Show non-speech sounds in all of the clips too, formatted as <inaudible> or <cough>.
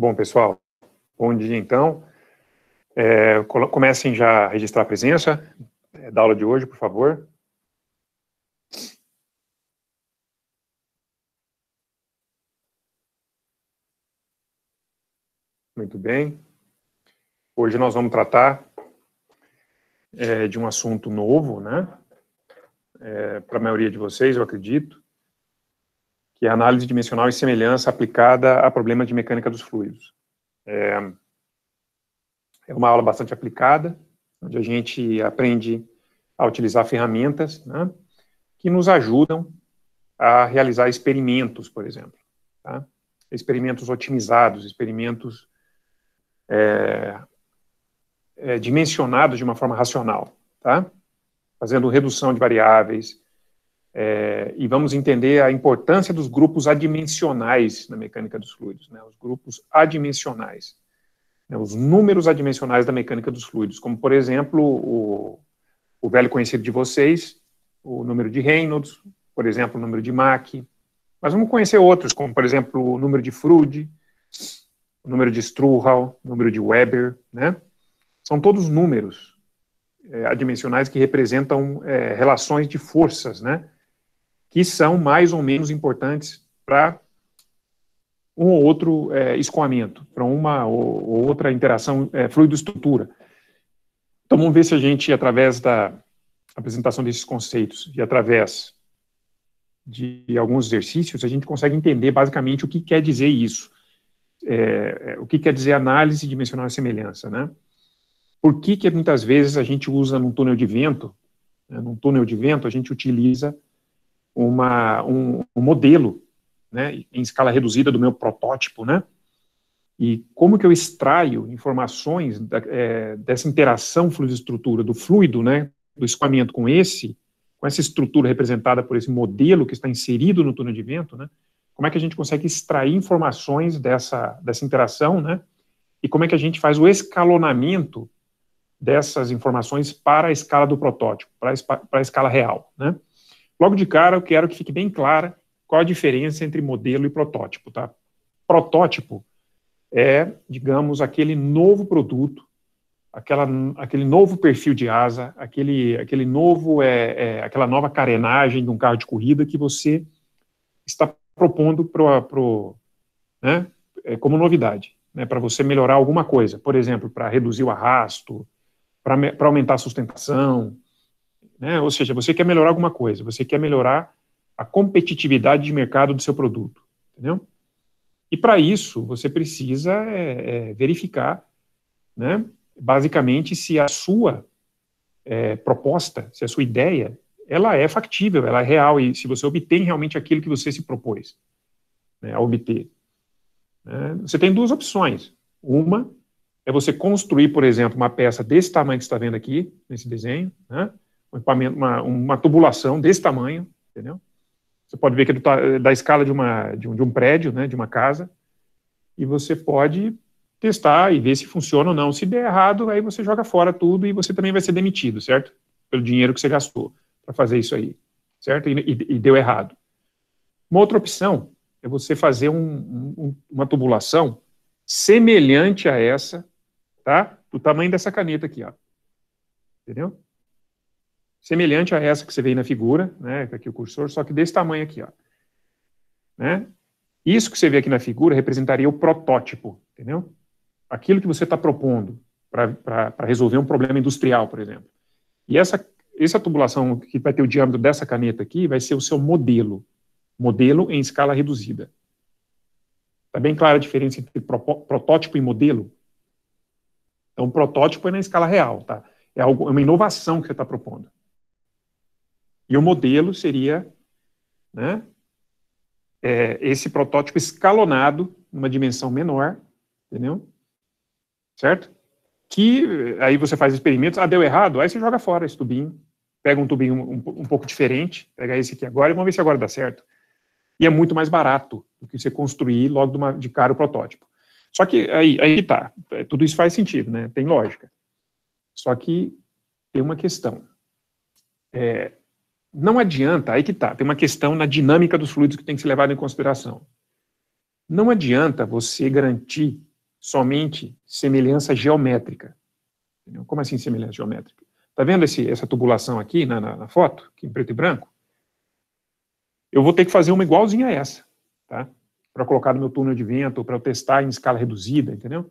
Bom, pessoal, bom dia então. É, comecem já a registrar a presença é, da aula de hoje, por favor. Muito bem. Hoje nós vamos tratar é, de um assunto novo, né? É, Para a maioria de vocês, eu acredito, que é análise dimensional e semelhança aplicada a problemas de mecânica dos fluidos. É, é uma aula bastante aplicada, onde a gente aprende a utilizar ferramentas né, que nos ajudam a realizar experimentos, por exemplo. Tá? Experimentos otimizados, experimentos é, é, dimensionados de uma forma racional, tá? fazendo redução de variáveis, é, e vamos entender a importância dos grupos adimensionais na mecânica dos fluidos, né, os grupos adimensionais, né, os números adimensionais da mecânica dos fluidos, como, por exemplo, o, o velho conhecido de vocês, o número de Reynolds, por exemplo, o número de Mach, mas vamos conhecer outros, como, por exemplo, o número de Froude, o número de Struhal, o número de Weber, né, são todos números é, adimensionais que representam é, relações de forças, né, que são mais ou menos importantes para um ou outro é, escoamento, para uma ou, outra interação é, fluido-estrutura. Então, vamos ver se a gente, através da apresentação desses conceitos e através de alguns exercícios, a gente consegue entender basicamente o que quer dizer isso, é, é, o que quer dizer análise dimensional e semelhança, né? Por que que muitas vezes a gente usa num túnel de vento, né, num túnel de vento a gente utiliza uma, um, um modelo né, em escala reduzida do meu protótipo, né? E como que eu extraio informações da, é, dessa interação fluido-estrutura do fluido, né, do escoamento com esse, com essa estrutura representada por esse modelo que está inserido no túnel de vento, né? Como é que a gente consegue extrair informações dessa dessa interação, né? E como é que a gente faz o escalonamento dessas informações para a escala do protótipo, para a, para a escala real, né? Logo de cara, eu quero que fique bem clara qual a diferença entre modelo e protótipo, tá? Protótipo é, digamos, aquele novo produto, aquela, aquele novo perfil de asa, aquele, aquele novo, é, é aquela nova carenagem de um carro de corrida que você está propondo pro, pro, né, é, como novidade, né, para você melhorar alguma coisa, por exemplo, para reduzir o arrasto, para aumentar a sustentação, né? Ou seja, você quer melhorar alguma coisa, você quer melhorar a competitividade de mercado do seu produto, entendeu? E para isso, você precisa é, é, verificar, né, basicamente, se a sua é, proposta, se a sua ideia, ela é factível, ela é real, e se você obtém realmente aquilo que você se propôs né, a obter. Né? Você tem duas opções. Uma é você construir, por exemplo, uma peça desse tamanho que você está vendo aqui, nesse desenho, né, um equipamento, uma, uma tubulação desse tamanho, entendeu? Você pode ver que é da escala de, uma, de, um, de um prédio, né, de uma casa, e você pode testar e ver se funciona ou não. Se der errado, aí você joga fora tudo e você também vai ser demitido, certo? Pelo dinheiro que você gastou para fazer isso aí, certo? E, e, e, deu errado. Uma outra opção é você fazer um, um, uma tubulação semelhante a essa, tá? Do tamanho dessa caneta aqui, ó. Entendeu? semelhante a essa que você vê aí na figura, né, tá aqui o cursor, só que desse tamanho aqui, ó. Né? Isso que você vê aqui na figura representaria o protótipo, entendeu? Aquilo que você está propondo para resolver um problema industrial, por exemplo. E essa, essa tubulação que vai ter o diâmetro dessa caneta aqui vai ser o seu modelo, modelo em escala reduzida. Está bem clara a diferença entre pro, protótipo e modelo? Então, protótipo é na escala real, tá? É, algo, é uma inovação que você está propondo. E o modelo seria né, é, esse protótipo escalonado, numa dimensão menor, entendeu? Certo? Que eh, aí você faz experimentos, ah, deu errado, aí você joga fora esse tubinho, pega um tubinho um, um, pouco diferente, pega esse aqui agora e vamos ver se agora dá certo. E é muito mais barato do que você construir logo de, uma, de cara o protótipo. Só que aí, aí tá, é, tudo isso faz sentido, né? Tem lógica. Só que tem uma questão. É, não adianta, aí que tá, tem uma questão na dinâmica dos fluidos que tem que ser levada em consideração. Não adianta você garantir somente semelhança geométrica. Entendeu? Como assim semelhança geométrica? Tá vendo esse, essa tubulação aqui na, na, na foto, aqui em preto e branco? Eu vou ter que fazer uma igualzinha a essa, tá? Para colocar no meu túnel de vento, para eu testar em escala reduzida, entendeu?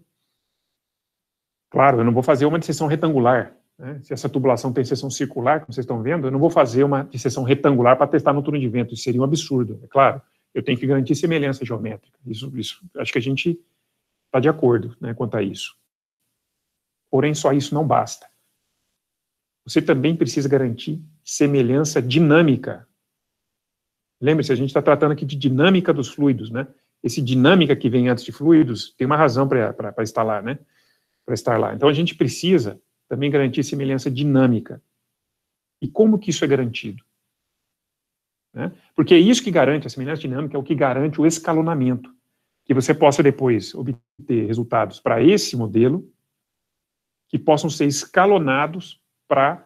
Claro, eu não vou fazer uma de seção retangular, né? Se essa tubulação tem seção circular, como vocês estão vendo, eu não vou fazer uma seção retangular para testar no turno de vento, isso seria um absurdo, é claro. Eu tenho que garantir semelhança geométrica. Isso, isso acho que a gente está de acordo né, quanto a isso. Porém, só isso não basta. Você também precisa garantir semelhança dinâmica. Lembre-se, a gente está tratando aqui de dinâmica dos fluidos, né? Esse dinâmica que vem antes de fluidos tem uma razão para estar lá, né? Para estar lá. Então, a gente precisa também garantir semelhança dinâmica. E como que isso é garantido? Né? Porque é isso que garante, a semelhança dinâmica é o que garante o escalonamento, que você possa depois obter resultados para esse modelo que possam ser escalonados para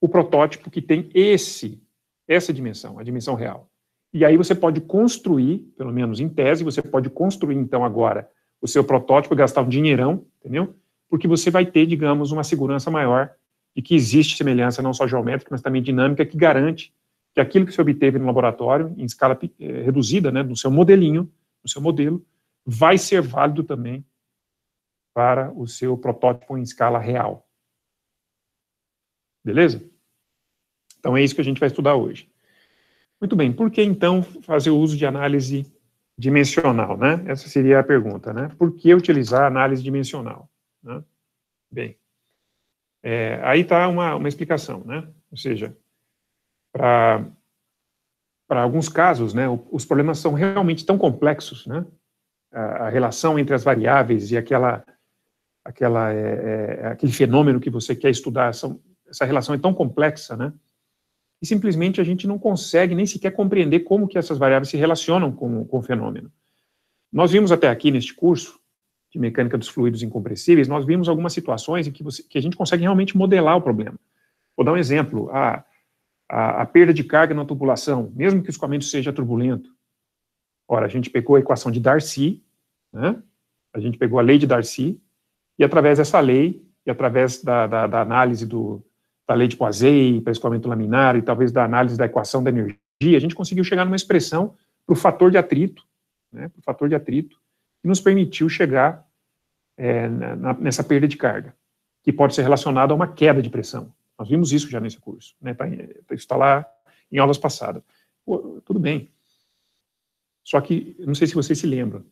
o protótipo que tem esse essa dimensão, a dimensão real. E aí você pode construir, pelo menos em tese, você pode construir então agora o seu protótipo, gastar um dinheirão, entendeu? porque você vai ter, digamos, uma segurança maior e que existe semelhança não só geométrica, mas também dinâmica, que garante que aquilo que você obteve no laboratório, em escala eh, reduzida, né, no seu modelinho, no seu modelo, vai ser válido também para o seu protótipo em escala real. Beleza? Então é isso que a gente vai estudar hoje. Muito bem, por que então fazer o uso de análise dimensional, né? Essa seria a pergunta, né? Por que utilizar análise dimensional? Né? Bem, é, aí está uma, uma explicação, né? Ou seja, para alguns casos, né, os problemas são realmente tão complexos, né? A, a relação entre as variáveis e aquela, aquela, é, é, aquele fenômeno que você quer estudar, são, essa relação é tão complexa, né? E simplesmente a gente não consegue nem sequer compreender como que essas variáveis se relacionam com, com o fenômeno. Nós vimos até aqui neste curso de mecânica dos fluidos incompressíveis, nós vimos algumas situações em que, você, que a gente consegue realmente modelar o problema. Vou dar um exemplo: a, a, a perda de carga na tubulação, mesmo que o escoamento seja turbulento. Ora, a gente pegou a equação de Darcy, né? a gente pegou a lei de Darcy, e através dessa lei, e através da, da, da análise do, da lei de tipo Poiseuille, para escoamento laminar, e talvez da análise da equação da energia, a gente conseguiu chegar numa expressão para o fator de atrito, né, para o fator de atrito que nos permitiu chegar é, na, nessa perda de carga, que pode ser relacionada a uma queda de pressão. Nós vimos isso já nesse curso, né? Tá, tá isso está lá em aulas passadas. Pô, tudo bem. Só que, não sei se vocês se lembram,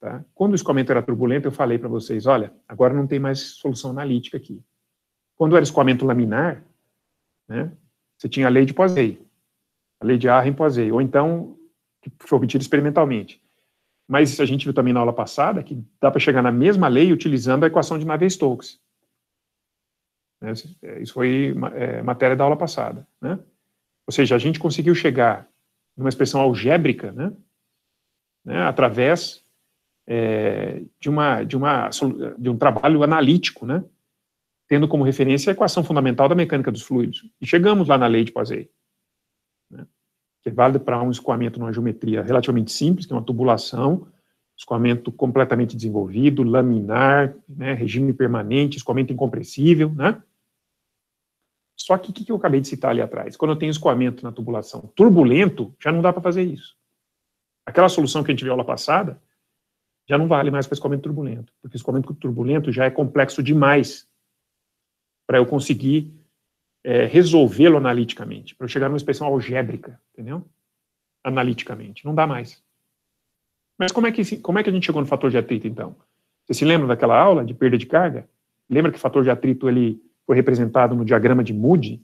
tá? quando o escoamento era turbulento, eu falei para vocês, olha, agora não tem mais solução analítica aqui. Quando era escoamento laminar, né, você tinha a lei de Poiseuille, a lei de arrhen poiseuille ou então, que foi obtida experimentalmente. Mas a gente viu também na aula passada que dá para chegar na mesma lei utilizando a equação de Navier-Stokes. Né, é, isso foi é, matéria da aula passada. Né? Ou seja, a gente conseguiu chegar numa expressão algébrica né? né? através é, de, uma, de, uma, de um trabalho analítico, né? tendo como referência a equação fundamental da mecânica dos fluidos. E chegamos lá na lei de Poiseuille que é para um escoamento numa geometria relativamente simples, que é uma tubulação, escoamento completamente desenvolvido, laminar, né, regime permanente, escoamento incompressível, né? Só que o que, que eu acabei de citar ali atrás? Quando eu tenho escoamento na tubulação turbulento, já não dá para fazer isso. Aquela solução que a gente viu aula passada já não vale mais para escoamento turbulento, porque escoamento turbulento já é complexo demais para eu conseguir é, resolvê-lo analiticamente, para eu chegar numa expressão algébrica, entendeu? Analiticamente. Não dá mais. Mas como é que, como é que a gente chegou no fator de atrito, então? Você se lembra daquela aula de perda de carga? Lembra que o fator de atrito ele foi representado no diagrama de Moody?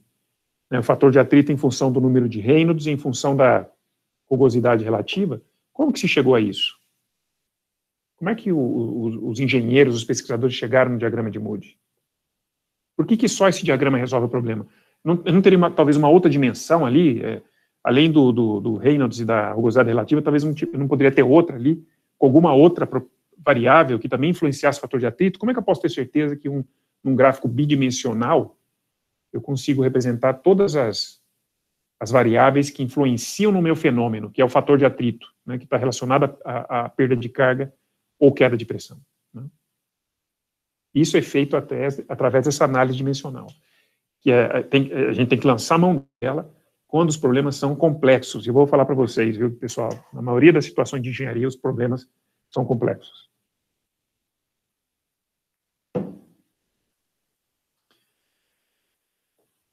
Né, o fator de atrito em função do número de Reynolds e em função da rugosidade relativa? Como que se chegou a isso? Como é que o, o, os engenheiros, os pesquisadores chegaram no diagrama de Moody? Por que, que só esse diagrama resolve o problema? Não, eu não teria uma, talvez uma outra dimensão ali, é, além do, do, do, Reynolds e da rugosidade relativa, talvez não, tipo, não poderia ter outra ali, com alguma outra variável que também influenciasse o fator de atrito? Como é que eu posso ter certeza que um, gráfico bidimensional eu consigo representar todas as, as variáveis que influenciam no meu fenômeno, que é o fator de atrito, né, que está relacionado à perda de carga ou queda de pressão? Isso é feito até, através dessa análise dimensional, que é, é tem, é, a gente tem que lançar a mão dela quando os problemas são complexos. E vou falar para vocês, viu, pessoal, na maioria das situações de engenharia, os problemas são complexos.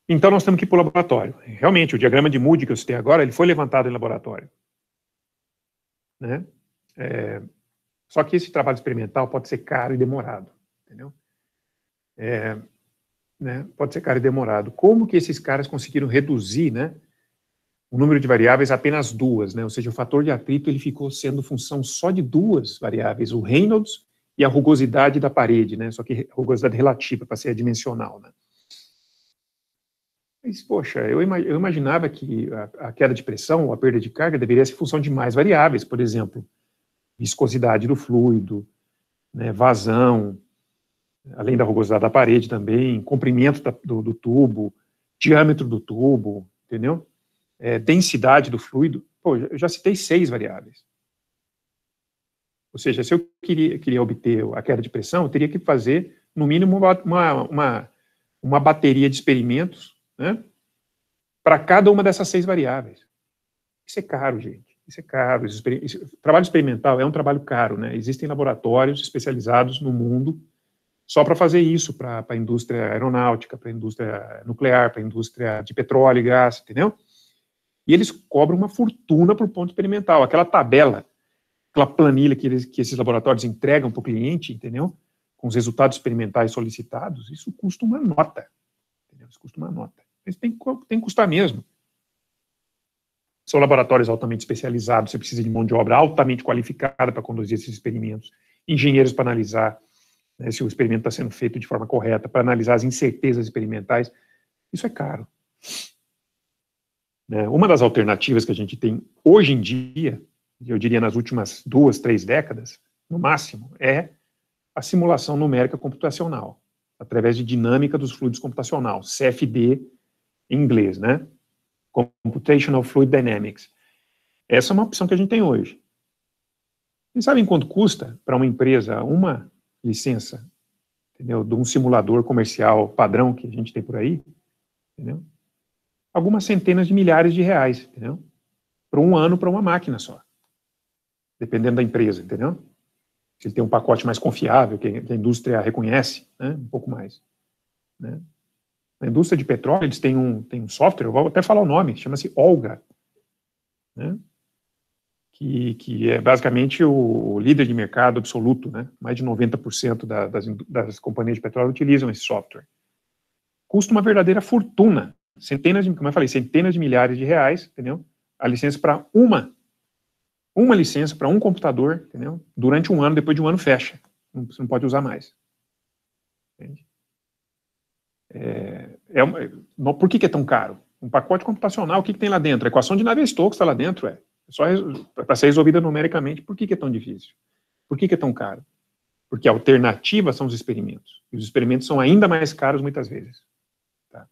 Então, nós temos que ir para o laboratório. Realmente, o diagrama de Moody que eu citei agora, ele foi levantado em laboratório. Né? É, só que esse trabalho experimental pode ser caro e demorado entendeu? É, né, pode ser caro e demorado. Como que esses caras conseguiram reduzir, né? O número de variáveis apenas duas, né? Ou seja, o fator de atrito ele ficou sendo função só de duas variáveis, o Reynolds e a rugosidade da parede, né? Só que rugosidade relativa para ser dimensional, né? Mas, poxa, eu, imag eu imaginava que a, a, queda de pressão ou a perda de carga deveria ser função de mais variáveis, por exemplo, viscosidade do fluido, né, vazão, além da rugosidade da parede também, comprimento da, do, do, tubo, diâmetro do tubo, entendeu? É, densidade do fluido. Pô, eu já citei seis variáveis. Ou seja, se eu queria, queria obter a queda de pressão, eu teria que fazer, no mínimo, uma, uma, uma bateria de experimentos né, para cada uma dessas seis variáveis. Isso é caro, gente. Isso é caro. Isso, trabalho experimental é um trabalho caro. Né? Existem laboratórios especializados no mundo só para fazer isso para a indústria aeronáutica, para a indústria nuclear, para a indústria de petróleo e gás, entendeu? E eles cobram uma fortuna por ponto experimental. Aquela tabela, aquela planilha que, eles, que esses laboratórios entregam para o cliente, entendeu? Com os resultados experimentais solicitados, isso custa uma nota. Entendeu? Isso custa uma nota. Mas tem, tem que custar mesmo. São laboratórios altamente especializados, você precisa de mão de obra altamente qualificada para conduzir esses experimentos, engenheiros para analisar, né, se o experimento está sendo feito de forma correta, para analisar as incertezas experimentais, isso é caro. Né, uma das alternativas que a gente tem hoje em dia, eu diria nas últimas duas, três décadas, no máximo, é a simulação numérica computacional, através de dinâmica dos fluidos computacional, CFD em inglês, né? Computational Fluid Dynamics. Essa é uma opção que a gente tem hoje. E sabem quanto custa para uma empresa uma licença, entendeu? De um simulador comercial padrão que a gente tem por aí, entendeu? Algumas centenas de milhares de reais, entendeu? Para um ano, para uma máquina só. Dependendo da empresa, entendeu? Se ele tem um pacote mais confiável, que a indústria reconhece, né? Um pouco mais, né? Na indústria de petróleo, eles têm um, têm um software, eu vou até falar o nome, chama-se Olga. Né? que, que é basicamente o líder de mercado absoluto, né? mais de 90% da, das, das companhias de petróleo utilizam esse software. Custa uma verdadeira fortuna, centenas de, como eu falei, centenas de milhares de reais, entendeu? A licença para uma, uma licença para um computador, entendeu? Durante um ano, depois de um ano fecha, você não pode usar mais. Entende? É, é uma, é, por que, que, é tão caro? Um pacote computacional, o que, que tem lá dentro? A equação de Navier-Stokes está lá dentro, é. Só para ser resolvida numericamente, por que, que é tão difícil? Por que, que é tão caro? Porque a alternativa são os experimentos. E os experimentos são ainda mais caros muitas vezes. Tá?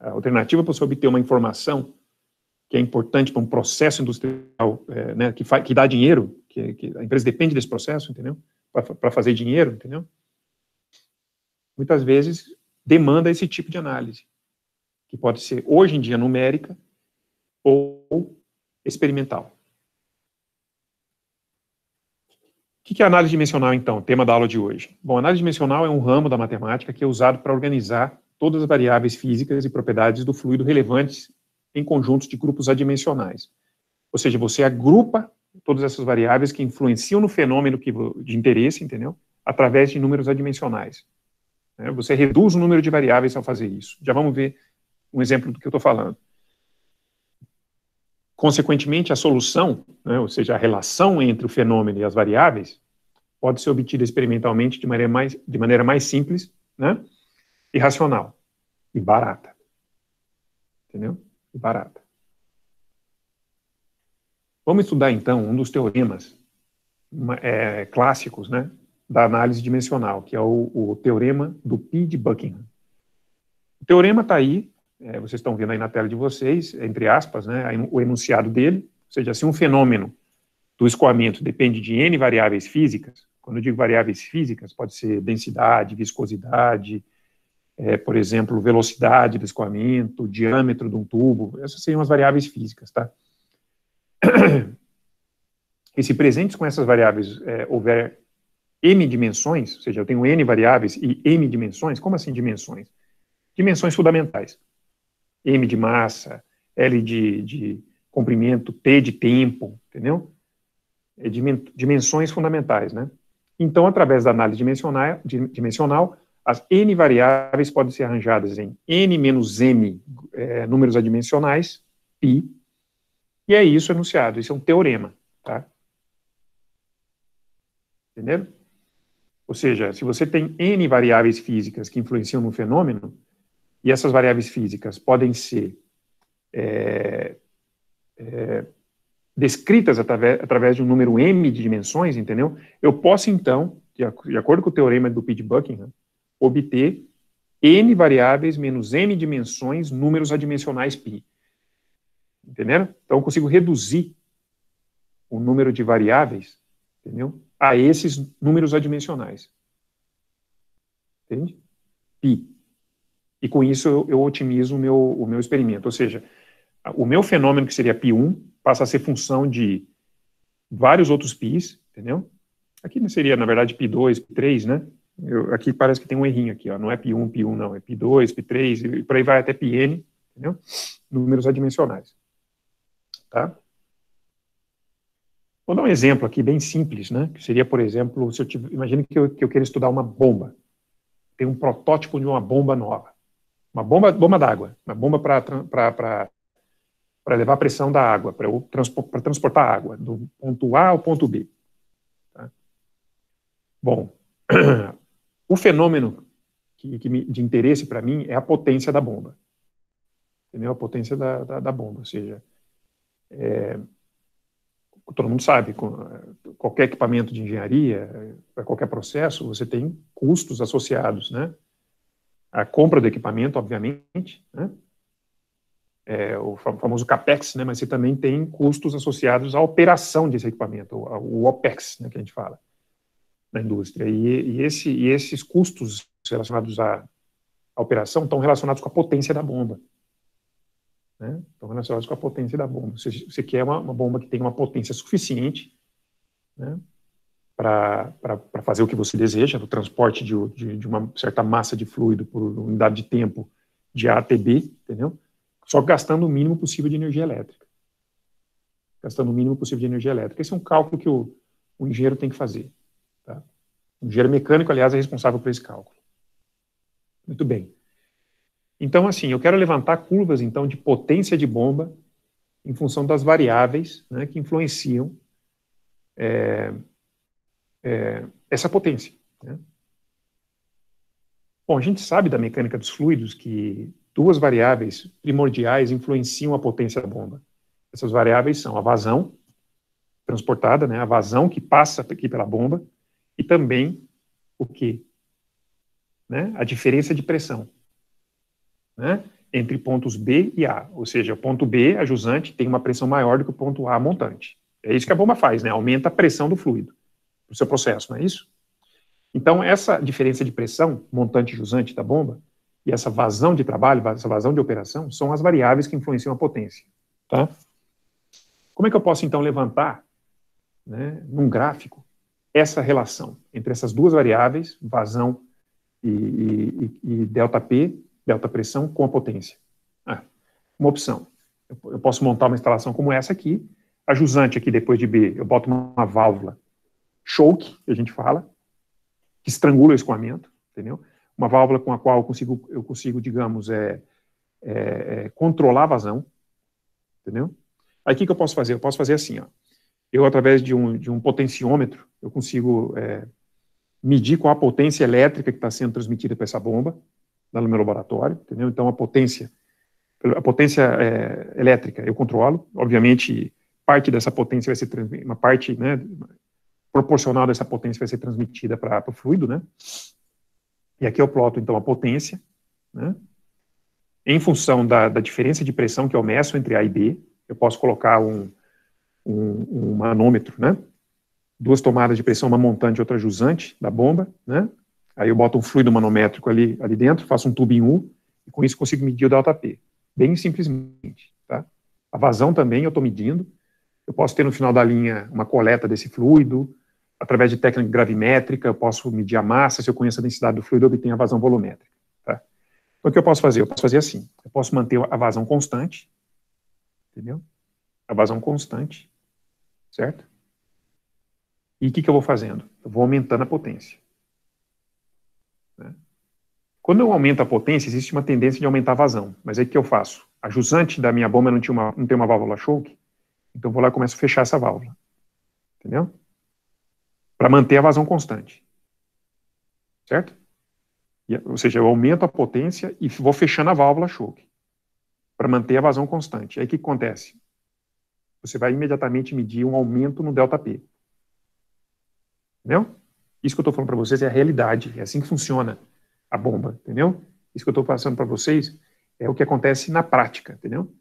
A alternativa para você obter uma informação que é importante para um processo industrial é, né, que, que, dá dinheiro, que, que, a empresa depende desse processo, entendeu? Para fazer dinheiro, entendeu? Muitas vezes demanda esse tipo de análise, que pode ser hoje em dia numérica ou experimental. O que é análise dimensional, então, tema da aula de hoje? Bom, análise dimensional é um ramo da matemática que é usado para organizar todas as variáveis físicas e propriedades do fluido relevantes em conjuntos de grupos adimensionais. Ou seja, você agrupa todas essas variáveis que influenciam no fenômeno que, de interesse, entendeu? Através de números adimensionais. Né? Você reduz o número de variáveis ao fazer isso. Já vamos ver um exemplo do que eu estou falando. Consequentemente, a solução, né, ou seja, a relação entre o fenômeno e as variáveis, pode ser obtida experimentalmente de maneira mais, de maneira mais simples né, e racional e barata. Entendeu? E barata. Vamos estudar, então, um dos teoremas uma, é, clássicos né, da análise dimensional, que é o, o teorema do P de Buckingham. O teorema está aí é, vocês estão vendo aí na tela de vocês, entre aspas, né, o enunciado dele, ou seja, se um fenômeno do escoamento depende de N variáveis físicas, quando eu digo variáveis físicas, pode ser densidade, viscosidade, é, por exemplo, velocidade do escoamento, diâmetro de um tubo, essas seriam as variáveis físicas, tá? <clears throat> E se presentes com essas variáveis é, houver m dimensões, ou seja, eu tenho n variáveis e m dimensões, como assim dimensões? Dimensões fundamentais. M de massa, L de, de comprimento, T de tempo, entendeu? É dimensões fundamentais, né? Então, através da análise dimensional, dimensional as n variáveis podem ser arranjadas em n menos m é, números adimensionais, π, e é isso enunciado, isso é um teorema, tá? Entenderam? Ou seja, se você tem n variáveis físicas que influenciam no fenômeno, e essas variáveis físicas podem ser é, é, descritas através, através de um número m de dimensões, entendeu? Eu posso, então, de, acordo com o teorema do Pete Buckingham, obter n variáveis menos m dimensões, números adimensionais π. Entenderam? Então, eu consigo reduzir o número de variáveis, entendeu? A esses números adimensionais. Entende? Pi e com isso eu, eu otimizo o meu, o meu experimento. Ou seja, o meu fenômeno, que seria P1, passa a ser função de vários outros Pis, entendeu? Aqui seria, na verdade, P2, P3, né? Eu, aqui parece que tem um errinho aqui, ó. Não é P1, P1, não. É P2, P3, e por aí vai até Pn, entendeu? Números adimensionais. Tá? Vou dar um exemplo aqui bem simples, né? Que seria, por exemplo, se eu tive, imagine que eu, que eu queira estudar uma bomba. Tem um protótipo de uma bomba nova uma bomba, bomba d'água, uma bomba para levar a pressão da água, para transportar água do ponto A ao ponto B. Tá? Bom, <clears throat> o fenômeno que, que me, de interesse para mim é a potência da bomba. Entendeu? A potência da, da, da bomba, ou seja, é, todo mundo sabe, qualquer equipamento de engenharia, para qualquer processo, você tem custos associados, né? a compra do equipamento, obviamente, né? é, o famoso CAPEX, né? mas você também tem custos associados à operação desse equipamento, o, OPEX, né, que a gente fala, na indústria. E, e, esse, e esses custos relacionados à, à, operação estão relacionados com a potência da bomba. Né? Estão relacionados com a potência da bomba. Você, você quer uma, uma bomba que tenha uma potência suficiente né? para fazer o que você deseja, o transporte de, de, de, uma certa massa de fluido por unidade de tempo de A até B, entendeu? Só gastando o mínimo possível de energia elétrica. Gastando o mínimo possível de energia elétrica. Esse é um cálculo que o, o engenheiro tem que fazer. Tá? O engenheiro mecânico, aliás, é responsável por esse cálculo. Muito bem. Então, assim, eu quero levantar curvas, então, de potência de bomba em função das variáveis né, que influenciam é, é, essa potência. Né? Bom, a gente sabe da mecânica dos fluidos que duas variáveis primordiais influenciam a potência da bomba. Essas variáveis são a vazão transportada, né, a vazão que passa aqui pela bomba, e também o que? Né, a diferença de pressão né, entre pontos B e A. Ou seja, o ponto B, a jusante, tem uma pressão maior do que o ponto A montante. É isso que a bomba faz, né, aumenta a pressão do fluido o seu processo, não é isso? Então, essa diferença de pressão, montante e jusante da bomba, e essa vazão de trabalho, essa vazão de operação, são as variáveis que influenciam a potência. Tá? Como é que eu posso, então, levantar, né, num gráfico, essa relação entre essas duas variáveis, vazão e, e, e delta P, delta pressão, com a potência? Ah, uma opção. Eu, eu posso montar uma instalação como essa aqui, a jusante aqui depois de B, eu boto uma, uma válvula choke, que a gente fala, que estrangula o escoamento, entendeu? Uma válvula com a qual eu consigo, eu consigo digamos, é, é, é controlar a vazão, entendeu? Aí o que, que eu posso fazer? Eu posso fazer assim, ó. Eu, através de um, de um potenciômetro, eu consigo é, medir qual a potência elétrica que está sendo transmitida para essa bomba, lá no meu laboratório, entendeu? Então, a potência, a potência é, elétrica eu controlo, obviamente, parte dessa potência vai ser, uma parte, né, proporcional dessa potência vai ser transmitida para o fluido, né? E aqui eu ploto, então, a potência, né? Em função da, da diferença de pressão que eu meço entre A e B, eu posso colocar um, um, um manômetro, né? Duas tomadas de pressão, uma montante e outra jusante da bomba, né? Aí eu boto um fluido manométrico ali, ali dentro, faço um tubo em U, e com isso consigo medir o delta P. Bem simplesmente, tá? A vazão também eu estou medindo. Eu posso ter no final da linha uma coleta desse fluido, através de técnica gravimétrica, eu posso medir a massa, se eu conheço a densidade do fluido, eu obtenho a vazão volumétrica. Tá? Então, o que eu posso fazer? Eu posso fazer assim, eu posso manter a vazão constante, entendeu? A vazão constante, certo? E o que, que eu vou fazendo? Eu vou aumentando a potência. Né? Quando eu aumento a potência, existe uma tendência de aumentar a vazão. Mas aí o que eu faço? A jusante da minha bomba não, tinha uma, não tem uma válvula choke, então eu vou lá e começo a fechar essa válvula. Entendeu? para manter a vazão constante. Certo? E, ou seja, eu aumento a potência e vou fechando a válvula choque para manter a vazão constante. Aí o que acontece? Você vai imediatamente medir um aumento no ΔP. Entendeu? Isso que eu estou falando para vocês é a realidade, é assim que funciona a bomba, entendeu? Isso que eu estou passando para vocês é o que acontece na prática, entendeu?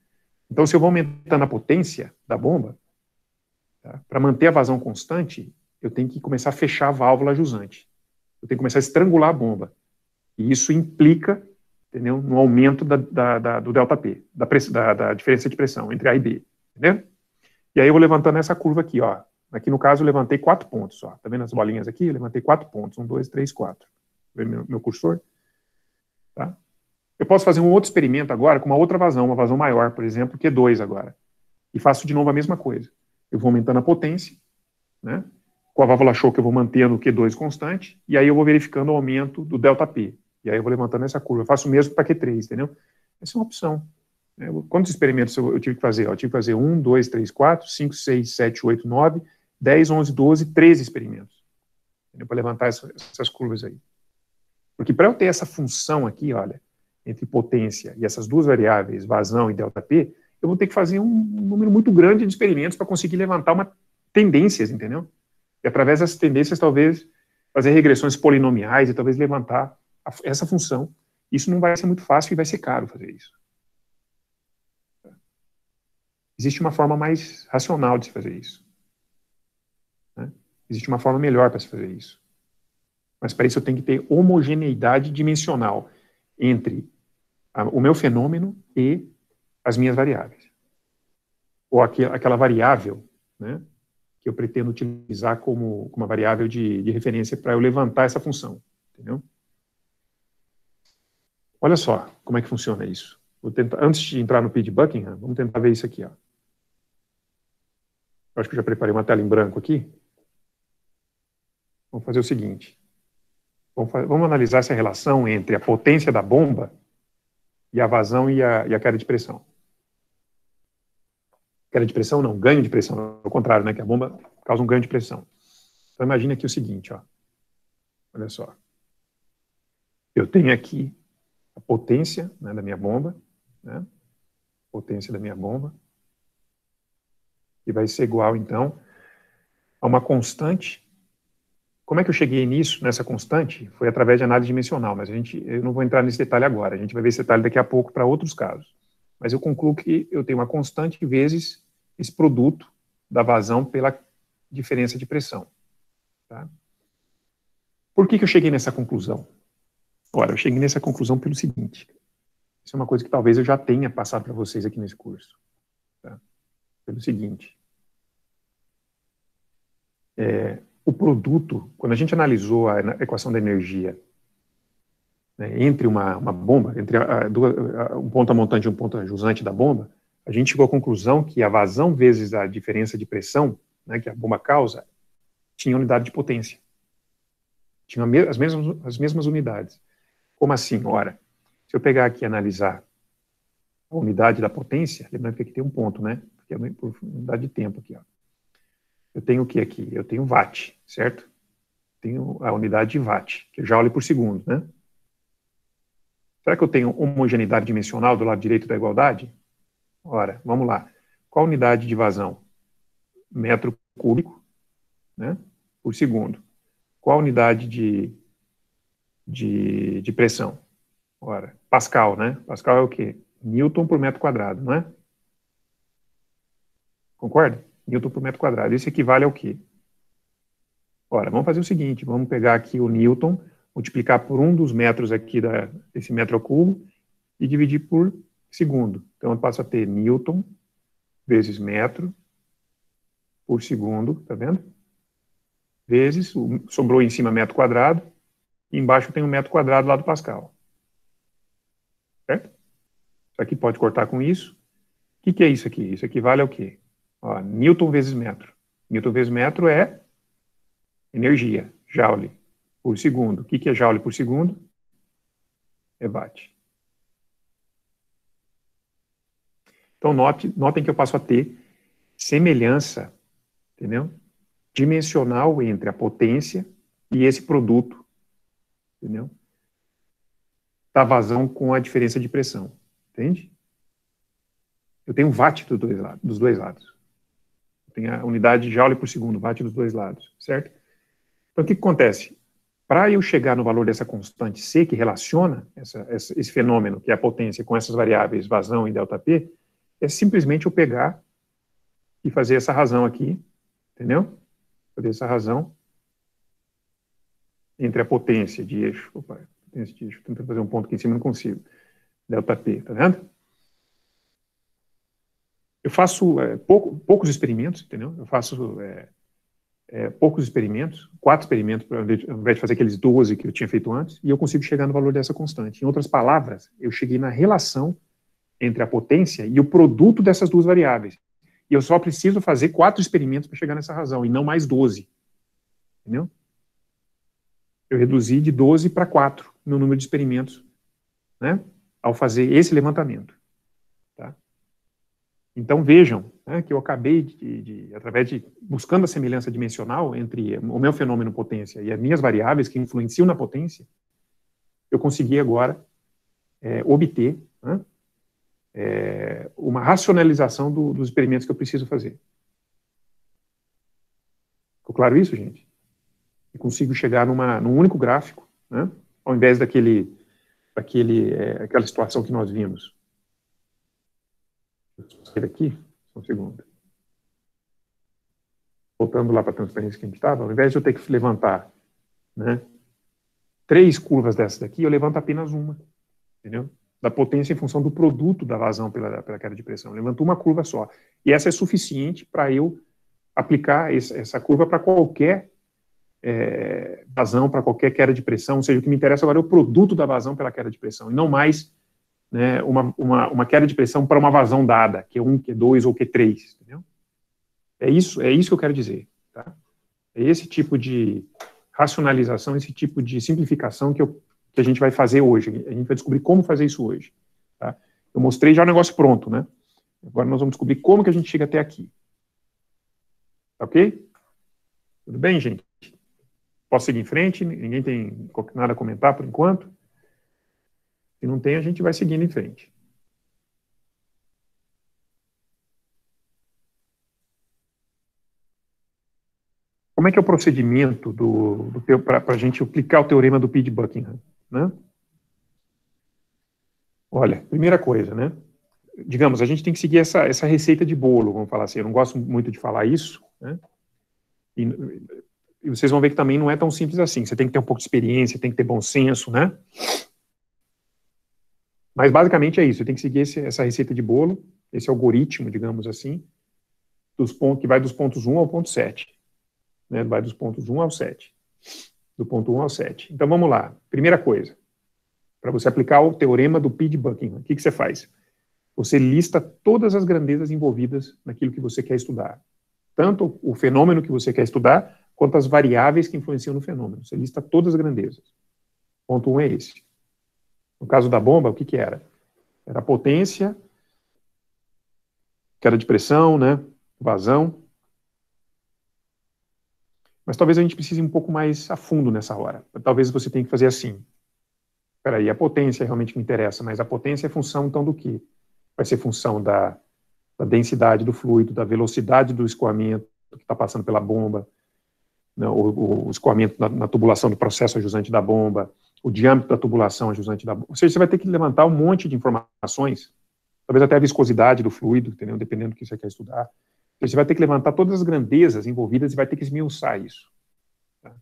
Então, se eu vou aumentando a potência da bomba, tá, para manter a vazão constante, eu tenho que começar a fechar a válvula jusante. Eu tenho que começar a estrangular a bomba. E isso implica entendeu? no aumento da, da, da, do delta P, da, da, diferença de pressão entre A e B. Entendeu? E aí eu vou levantando essa curva aqui. Ó. Aqui, no caso, eu levantei quatro pontos. Ó. Tá vendo as bolinhas aqui? Eu levantei quatro pontos. Um, dois, três, quatro. Tá meu, meu cursor? Tá? Eu posso fazer um outro experimento agora com uma outra vazão, uma vazão maior, por exemplo, Q2 é agora. E faço de novo a mesma coisa. Eu vou aumentando a potência, né? com a válvula show que eu vou mantendo o Q2 constante, e aí eu vou verificando o aumento do delta-P. E aí eu vou levantando essa curva. Eu faço o mesmo para Q3, entendeu? Essa é uma opção. Né? Quantos experimentos eu tive que fazer? Eu tive que fazer 1, 2, 3, 4, 5, 6, 7, 8, 9, 10, 11, 12, 13 experimentos. Para levantar essas curvas aí. Porque para eu ter essa função aqui, olha, entre potência e essas duas variáveis, vazão e delta-p, eu vou ter que fazer um número muito grande de experimentos para conseguir levantar uma tendências, entendeu? E através dessas tendências, talvez fazer regressões polinomiais e talvez levantar a, essa função. Isso não vai ser muito fácil e vai ser caro fazer isso. Existe uma forma mais racional de se fazer isso. Né? Existe uma forma melhor para se fazer isso. Mas para isso eu tenho que ter homogeneidade dimensional entre a, o meu fenômeno e as minhas variáveis. Ou aqu aquela variável, né? que eu pretendo utilizar como, uma variável de, de referência para eu levantar essa função. Entendeu? Olha só como é que funciona isso. Vou tentar, antes de entrar no PID Buckingham, vamos tentar ver isso aqui. Ó. acho que eu já preparei uma tela em branco aqui. Vamos fazer o seguinte. Vamos, fazer, vamos analisar essa relação entre a potência da bomba e a vazão e a, e a queda de pressão. Queda de pressão não, ganho de pressão. Ao é contrário, né? Que a bomba causa um ganho de pressão. Então imagina aqui o seguinte, ó. Olha só. Eu tenho aqui a potência né, da minha bomba, né? Potência da minha bomba. Que vai ser igual, então, a uma constante como é que eu cheguei nisso, nessa constante? Foi através de análise dimensional, mas a gente, eu não vou entrar nesse detalhe agora, a gente vai ver esse detalhe daqui a pouco para outros casos. Mas eu concluo que eu tenho uma constante vezes esse produto da vazão pela diferença de pressão. Tá? Por que, que eu cheguei nessa conclusão? Ora, eu cheguei nessa conclusão pelo seguinte. Isso é uma coisa que talvez eu já tenha passado para vocês aqui nesse curso. Tá? Pelo seguinte. É, o produto, quando a gente analisou a equação da energia né, entre uma, uma, bomba, entre a, a, a, um ponto montante e um ponto jusante da bomba, a gente chegou à conclusão que a vazão vezes a diferença de pressão né, que a bomba causa tinha unidade de potência. Tinha as mesmas, as mesmas unidades. Como assim? Ora, se eu pegar aqui e analisar a unidade da potência, lembrando que aqui tem um ponto, né? Porque é uma unidade de tempo aqui. Ó. Eu tenho o que aqui? Eu tenho watt, certo? Tenho a unidade de watt, que é joule por segundo, né? Será que eu tenho homogeneidade dimensional do lado direito da igualdade? Ora, vamos lá. Qual a unidade de vazão? Metro cúbico né, por segundo. Qual a unidade de, de, de pressão? Ora, Pascal, né? Pascal é o quê? Newton por metro quadrado, não é? Concorda? Newton por metro quadrado. Isso equivale ao quê? Ora, vamos fazer o seguinte, vamos pegar aqui o Newton multiplicar por um dos metros aqui da, desse metro ao cubo e dividir por segundo. Então eu passo a ter Newton vezes metro por segundo, tá vendo? Vezes, sobrou em cima metro quadrado, e embaixo tem um metro quadrado lá do Pascal. Certo? Isso aqui pode cortar com isso. O que, que é isso aqui? Isso aqui vale ao quê? Ó, Newton vezes metro. Newton vezes metro é energia, Joule por segundo. O que, é joule por segundo? É watt. Então, note, notem que eu passo a ter semelhança, entendeu? Dimensional entre a potência e esse produto, entendeu? Da vazão com a diferença de pressão, entende? Eu tenho watt dos dois, lados. Dos dois lados. Eu tenho a unidade de joule por segundo, watt dos dois lados, certo? Então, o que acontece? para eu chegar no valor dessa constante C, que relaciona essa, esse fenômeno, que é a potência, com essas variáveis vazão e ΔP, é simplesmente eu pegar e fazer essa razão aqui, entendeu? Fazer essa razão entre a potência de eixo, opa, potência de eixo, tentando fazer um ponto aqui em cima, não consigo, ΔP, tá vendo? Eu faço é, pouco, poucos experimentos, entendeu? Eu faço é, é, poucos experimentos, quatro experimentos, ao invés de fazer aqueles 12 que eu tinha feito antes, e eu consigo chegar no valor dessa constante. Em outras palavras, eu cheguei na relação entre a potência e o produto dessas duas variáveis. E eu só preciso fazer quatro experimentos para chegar nessa razão, e não mais 12. Entendeu? Eu reduzi de 12 para 4 meu número de experimentos, né, ao fazer esse levantamento. Então vejam né, que eu acabei de, de, através de buscando a semelhança dimensional entre o meu fenômeno potência e as minhas variáveis que influenciam na potência, eu consegui agora é, obter né, é, uma racionalização do, dos experimentos que eu preciso fazer. Ficou claro isso, gente? E consigo chegar numa, num único gráfico, né, ao invés daquele, daquele é, aquela situação que nós vimos aqui, só um segundo. Voltando lá para a transparência que a gente estava, ao invés de eu ter que levantar né, três curvas dessas daqui, eu levanto apenas uma, entendeu? Da potência em função do produto da vazão pela, pela queda de pressão. Eu levanto uma curva só. E essa é suficiente para eu aplicar esse, essa curva para qualquer é, vazão, para qualquer queda de pressão. Ou seja, o que me interessa agora é o produto da vazão pela queda de pressão, e não mais né, uma, uma, uma, queda de pressão para uma vazão dada, Q1, Q2 ou Q3. Entendeu? É isso, é isso que eu quero dizer. Tá? É esse tipo de racionalização, esse tipo de simplificação que, eu, que a gente vai fazer hoje. A gente vai descobrir como fazer isso hoje. Tá? Eu mostrei já o negócio pronto, né? Agora nós vamos descobrir como que a gente chega até aqui. Tá ok? Tudo bem, gente? Posso seguir em frente? Ninguém tem nada a comentar por enquanto? Se não tem, a gente vai seguindo em frente. Como é que é o procedimento do, do para a gente aplicar o teorema do P de Buckingham? Né? Olha, primeira coisa, né? Digamos, a gente tem que seguir essa, essa receita de bolo, vamos falar assim. Eu não gosto muito de falar isso, né? E, e vocês vão ver que também não é tão simples assim. Você tem que ter um pouco de experiência, tem que ter bom senso, né? Mas basicamente é isso, tem que seguir esse, essa receita de bolo, esse algoritmo, digamos assim, dos pontos, que vai dos pontos 1 ao ponto 7. Né? Vai dos pontos 1 ao 7. Do ponto 1 ao 7. Então vamos lá. Primeira coisa, para você aplicar o teorema do P Buckingham, o que, que você faz? Você lista todas as grandezas envolvidas naquilo que você quer estudar. Tanto o fenômeno que você quer estudar, quanto as variáveis que influenciam no fenômeno. Você lista todas as grandezas. Ponto 1 um é esse. No caso da bomba, o que, que era? Era potência, era de pressão, né? vazão. Mas talvez a gente precise ir um pouco mais a fundo nessa hora. Talvez você tenha que fazer assim. Espera aí, a potência realmente me interessa, mas a potência é função então do quê? Vai ser função da, da densidade do fluido, da velocidade do escoamento que está passando pela bomba, né? o, o, escoamento na, na, tubulação do processo ajusante da bomba, o diâmetro da tubulação ajusante da bomba. Ou seja, você vai ter que levantar um monte de informações, talvez até a viscosidade do fluido, entendeu? dependendo do que você quer estudar. Você vai ter que levantar todas as grandezas envolvidas e vai ter que esmiuçar isso. Tá?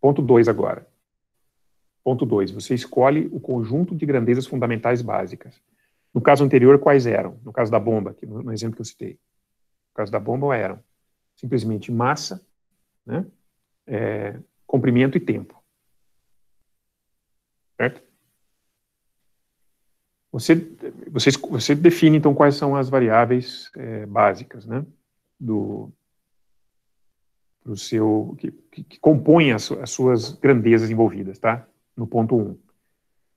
Ponto 2 agora. Ponto 2. Você escolhe o conjunto de grandezas fundamentais básicas. No caso anterior, quais eram? No caso da bomba, que no exemplo que eu citei. No caso da bomba, eram simplesmente massa, né? É, comprimento e tempo. Certo? Você, você, você define, então, quais são as variáveis é, básicas, né? Do, do seu, que, que, que compõem as, as, suas grandezas envolvidas, tá? No ponto 1. Um.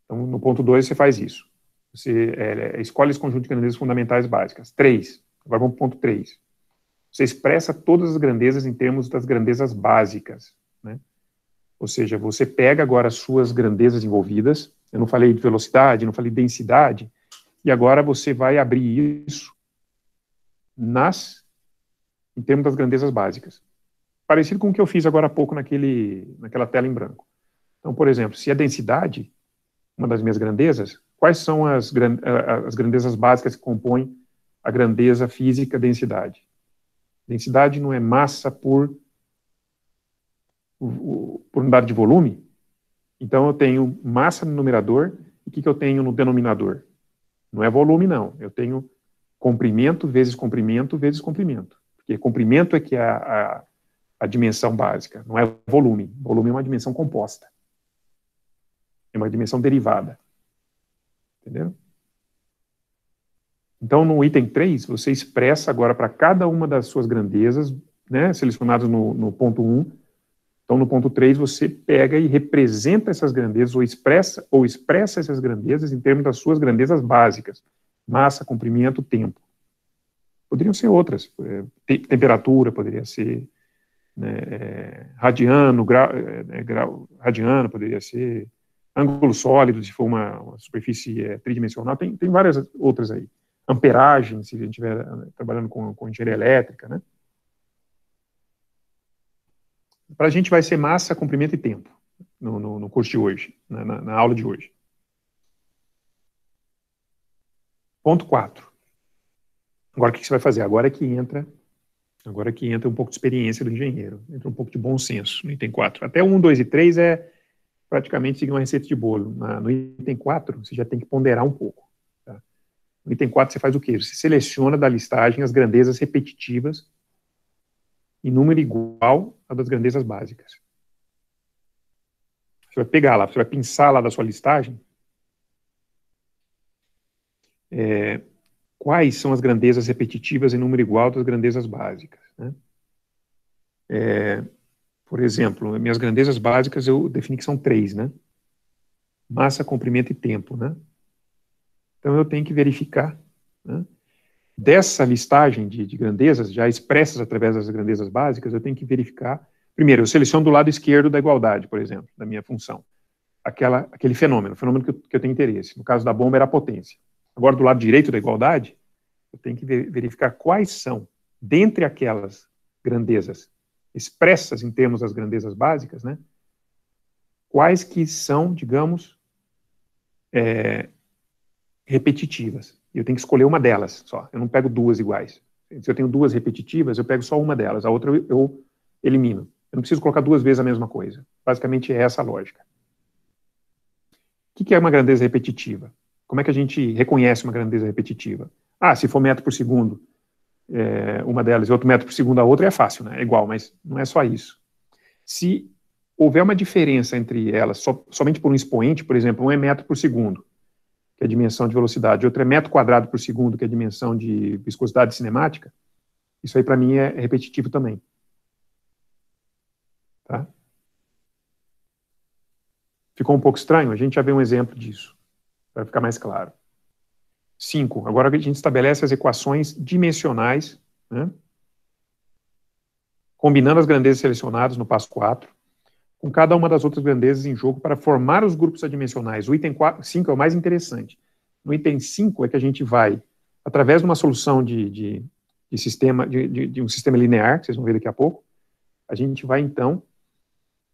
Então, no ponto 2, você faz isso. Você é, escolhe esse conjunto de grandezas fundamentais básicas. 3. Agora vamos para o ponto 3. Você expressa todas as grandezas em termos das grandezas básicas, né? Ou seja, você pega agora as suas grandezas envolvidas. Eu não falei de velocidade, não falei de densidade. E agora você vai abrir isso nas em termos das grandezas básicas. Parecido com o que eu fiz agora há pouco naquele, naquela tela em branco. Então, por exemplo, se a densidade, uma das minhas grandezas, quais são as, as grandezas básicas que compõem a grandeza física densidade? Densidade não é massa por por unidade de volume, então eu tenho massa no numerador, e o que, que eu tenho no denominador? Não é volume, não. Eu tenho comprimento vezes comprimento vezes comprimento. Porque comprimento é que é a, a, a dimensão básica, não é volume. Volume é uma dimensão composta. É uma dimensão derivada. Entendeu? Então, no item 3, você expressa agora para cada uma das suas grandezas, né, selecionadas no, no ponto 1, então, no ponto 3, você pega e representa essas grandezas, ou expressa, ou expressa essas grandezas em termos das suas grandezas básicas: massa, comprimento, tempo. Poderiam ser outras, é, te temperatura poderia ser, né, é, radiano, grau, é, grau, radiano poderia ser, ângulo sólido, se for uma, uma superfície é, tridimensional, tem, tem várias outras aí. Amperagem, se a gente estiver né, trabalhando com, com engenharia elétrica, né? para a gente vai ser massa, comprimento e tempo no, no, no curso de hoje, na, né, na, na aula de hoje. Ponto 4. Agora o que você vai fazer? Agora é que entra, agora é que entra um pouco de experiência do engenheiro, entra um pouco de bom senso no item 4. Até 1, 2 e 3 é praticamente seguir uma receita de bolo. Na, no item 4, você já tem que ponderar um pouco. Tá? No item 4, você faz o quê? Você seleciona da listagem as grandezas repetitivas em número igual a das grandezas básicas. Você vai pegar lá, você vai pensar lá da sua listagem é, quais são as grandezas repetitivas em número igual das grandezas básicas. Né? É, por exemplo, minhas grandezas básicas eu defini que são três, né? Massa, comprimento e tempo, né? Então eu tenho que verificar né? Dessa listagem de, de grandezas, já expressas através das grandezas básicas, eu tenho que verificar. Primeiro, eu seleciono do lado esquerdo da igualdade, por exemplo, da minha função. Aquela, aquele fenômeno, fenômeno que eu, que eu tenho interesse. No caso da bomba, era a potência. Agora, do lado direito da igualdade, eu tenho que verificar quais são, dentre aquelas grandezas expressas em termos das grandezas básicas, né? Quais que são, digamos, é, repetitivas eu tenho que escolher uma delas só. Eu não pego duas iguais. Se eu tenho duas repetitivas, eu pego só uma delas, a outra eu elimino. Eu não preciso colocar duas vezes a mesma coisa. Basicamente é essa a lógica. O que é uma grandeza repetitiva? Como é que a gente reconhece uma grandeza repetitiva? Ah, se for metro por segundo é, uma delas e outro metro por segundo a outra, é fácil, né? É igual, mas não é só isso. Se houver uma diferença entre elas, so, somente por um expoente, por exemplo, um é metro por segundo, que é a dimensão de velocidade, outra é metro quadrado por segundo, que é a dimensão de viscosidade cinemática, isso aí para mim é repetitivo também. Tá? Ficou um pouco estranho? A gente já vê um exemplo disso, para ficar mais claro. 5. Agora a gente estabelece as equações dimensionais, né? combinando as grandezas selecionadas no passo 4 com cada uma das outras grandezas em jogo para formar os grupos adimensionais. O item 5 é o mais interessante. No item 5 é que a gente vai, através de uma solução de, de, de sistema, de, de, um sistema linear, que vocês vão ver daqui a pouco, a gente vai, então,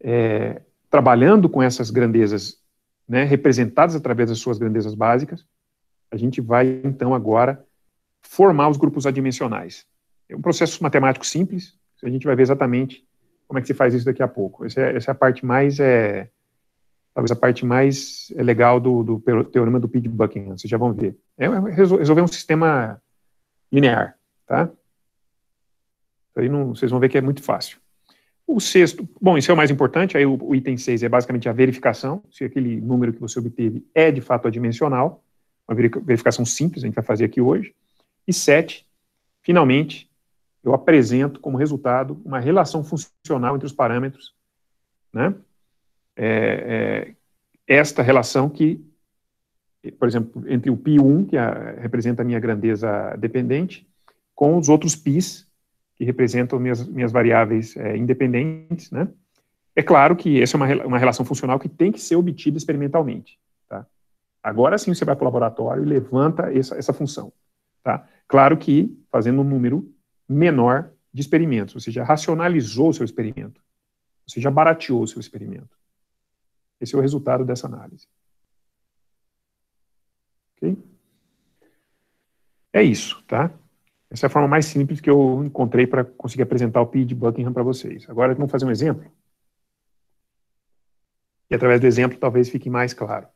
é, trabalhando com essas grandezas, né, representadas através das suas grandezas básicas, a gente vai, então, agora, formar os grupos adimensionais. É um processo matemático simples, a gente vai ver exatamente como é que se faz isso daqui a pouco. Essa é, essa é a parte mais, é, talvez a parte mais é, legal do, do teorema do Pete Buckingham, vocês já vão ver. É, é resolver um sistema linear, tá? Aí não, vocês vão ver que é muito fácil. O sexto, bom, isso é o mais importante, aí o, o item 6 é basicamente a verificação, se aquele número que você obteve é de fato adimensional, uma verificação simples, a gente vai fazer aqui hoje. E sete, finalmente, eu apresento como resultado uma relação funcional entre os parâmetros, né? É, é, esta relação que, por exemplo, entre o pi 1, que é a, representa a minha grandeza dependente, com os outros pis, que representam minhas, minhas variáveis é, independentes, né? É claro que essa é uma, uma relação funcional que tem que ser obtida experimentalmente, tá? Agora sim você vai para o laboratório e levanta essa, essa função, tá? Claro que fazendo um número menor de experimentos, ou seja, racionalizou o seu experimento, ou seja, barateou o seu experimento. Esse é o resultado dessa análise. Ok? É isso, tá? Essa é a forma mais simples que eu encontrei para conseguir apresentar o PI de Buckingham para vocês. Agora vamos fazer um exemplo. E através do exemplo talvez fique mais claro.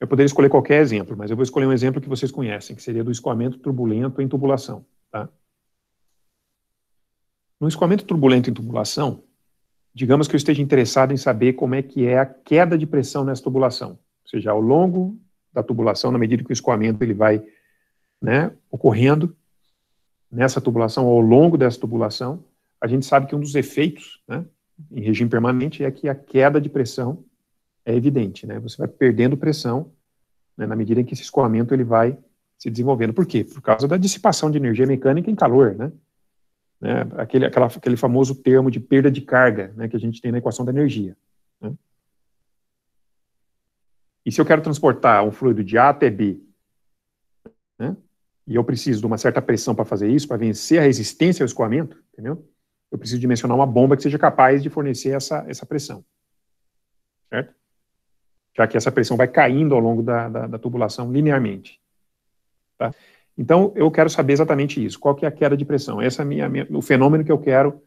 Eu poderia escolher qualquer exemplo, mas eu vou escolher um exemplo que vocês conhecem, que seria do escoamento turbulento em tubulação. Tá? No escoamento turbulento em tubulação, digamos que eu esteja interessado em saber como é que é a queda de pressão nessa tubulação, ou seja, ao longo da tubulação, na medida que o escoamento ele vai né, ocorrendo nessa tubulação, ao longo dessa tubulação, a gente sabe que um dos efeitos, né, em regime permanente, é que a queda de pressão é evidente, né? Você vai perdendo pressão né, na medida em que esse escoamento ele vai se desenvolvendo. Por quê? Por causa da dissipação de energia mecânica em calor, né? né aquele, aquela, aquele famoso termo de perda de carga né, que a gente tem na equação da energia. Né? E se eu quero transportar um fluido de A até B, né, e eu preciso de uma certa pressão para fazer isso, para vencer a resistência ao escoamento, entendeu? Eu preciso dimensionar uma bomba que seja capaz de fornecer essa, essa pressão. Certo? já que essa pressão vai caindo ao longo da, da, da tubulação linearmente. Tá? Então, eu quero saber exatamente isso. Qual que é a queda de pressão? Esse é minha, minha, o fenômeno que eu quero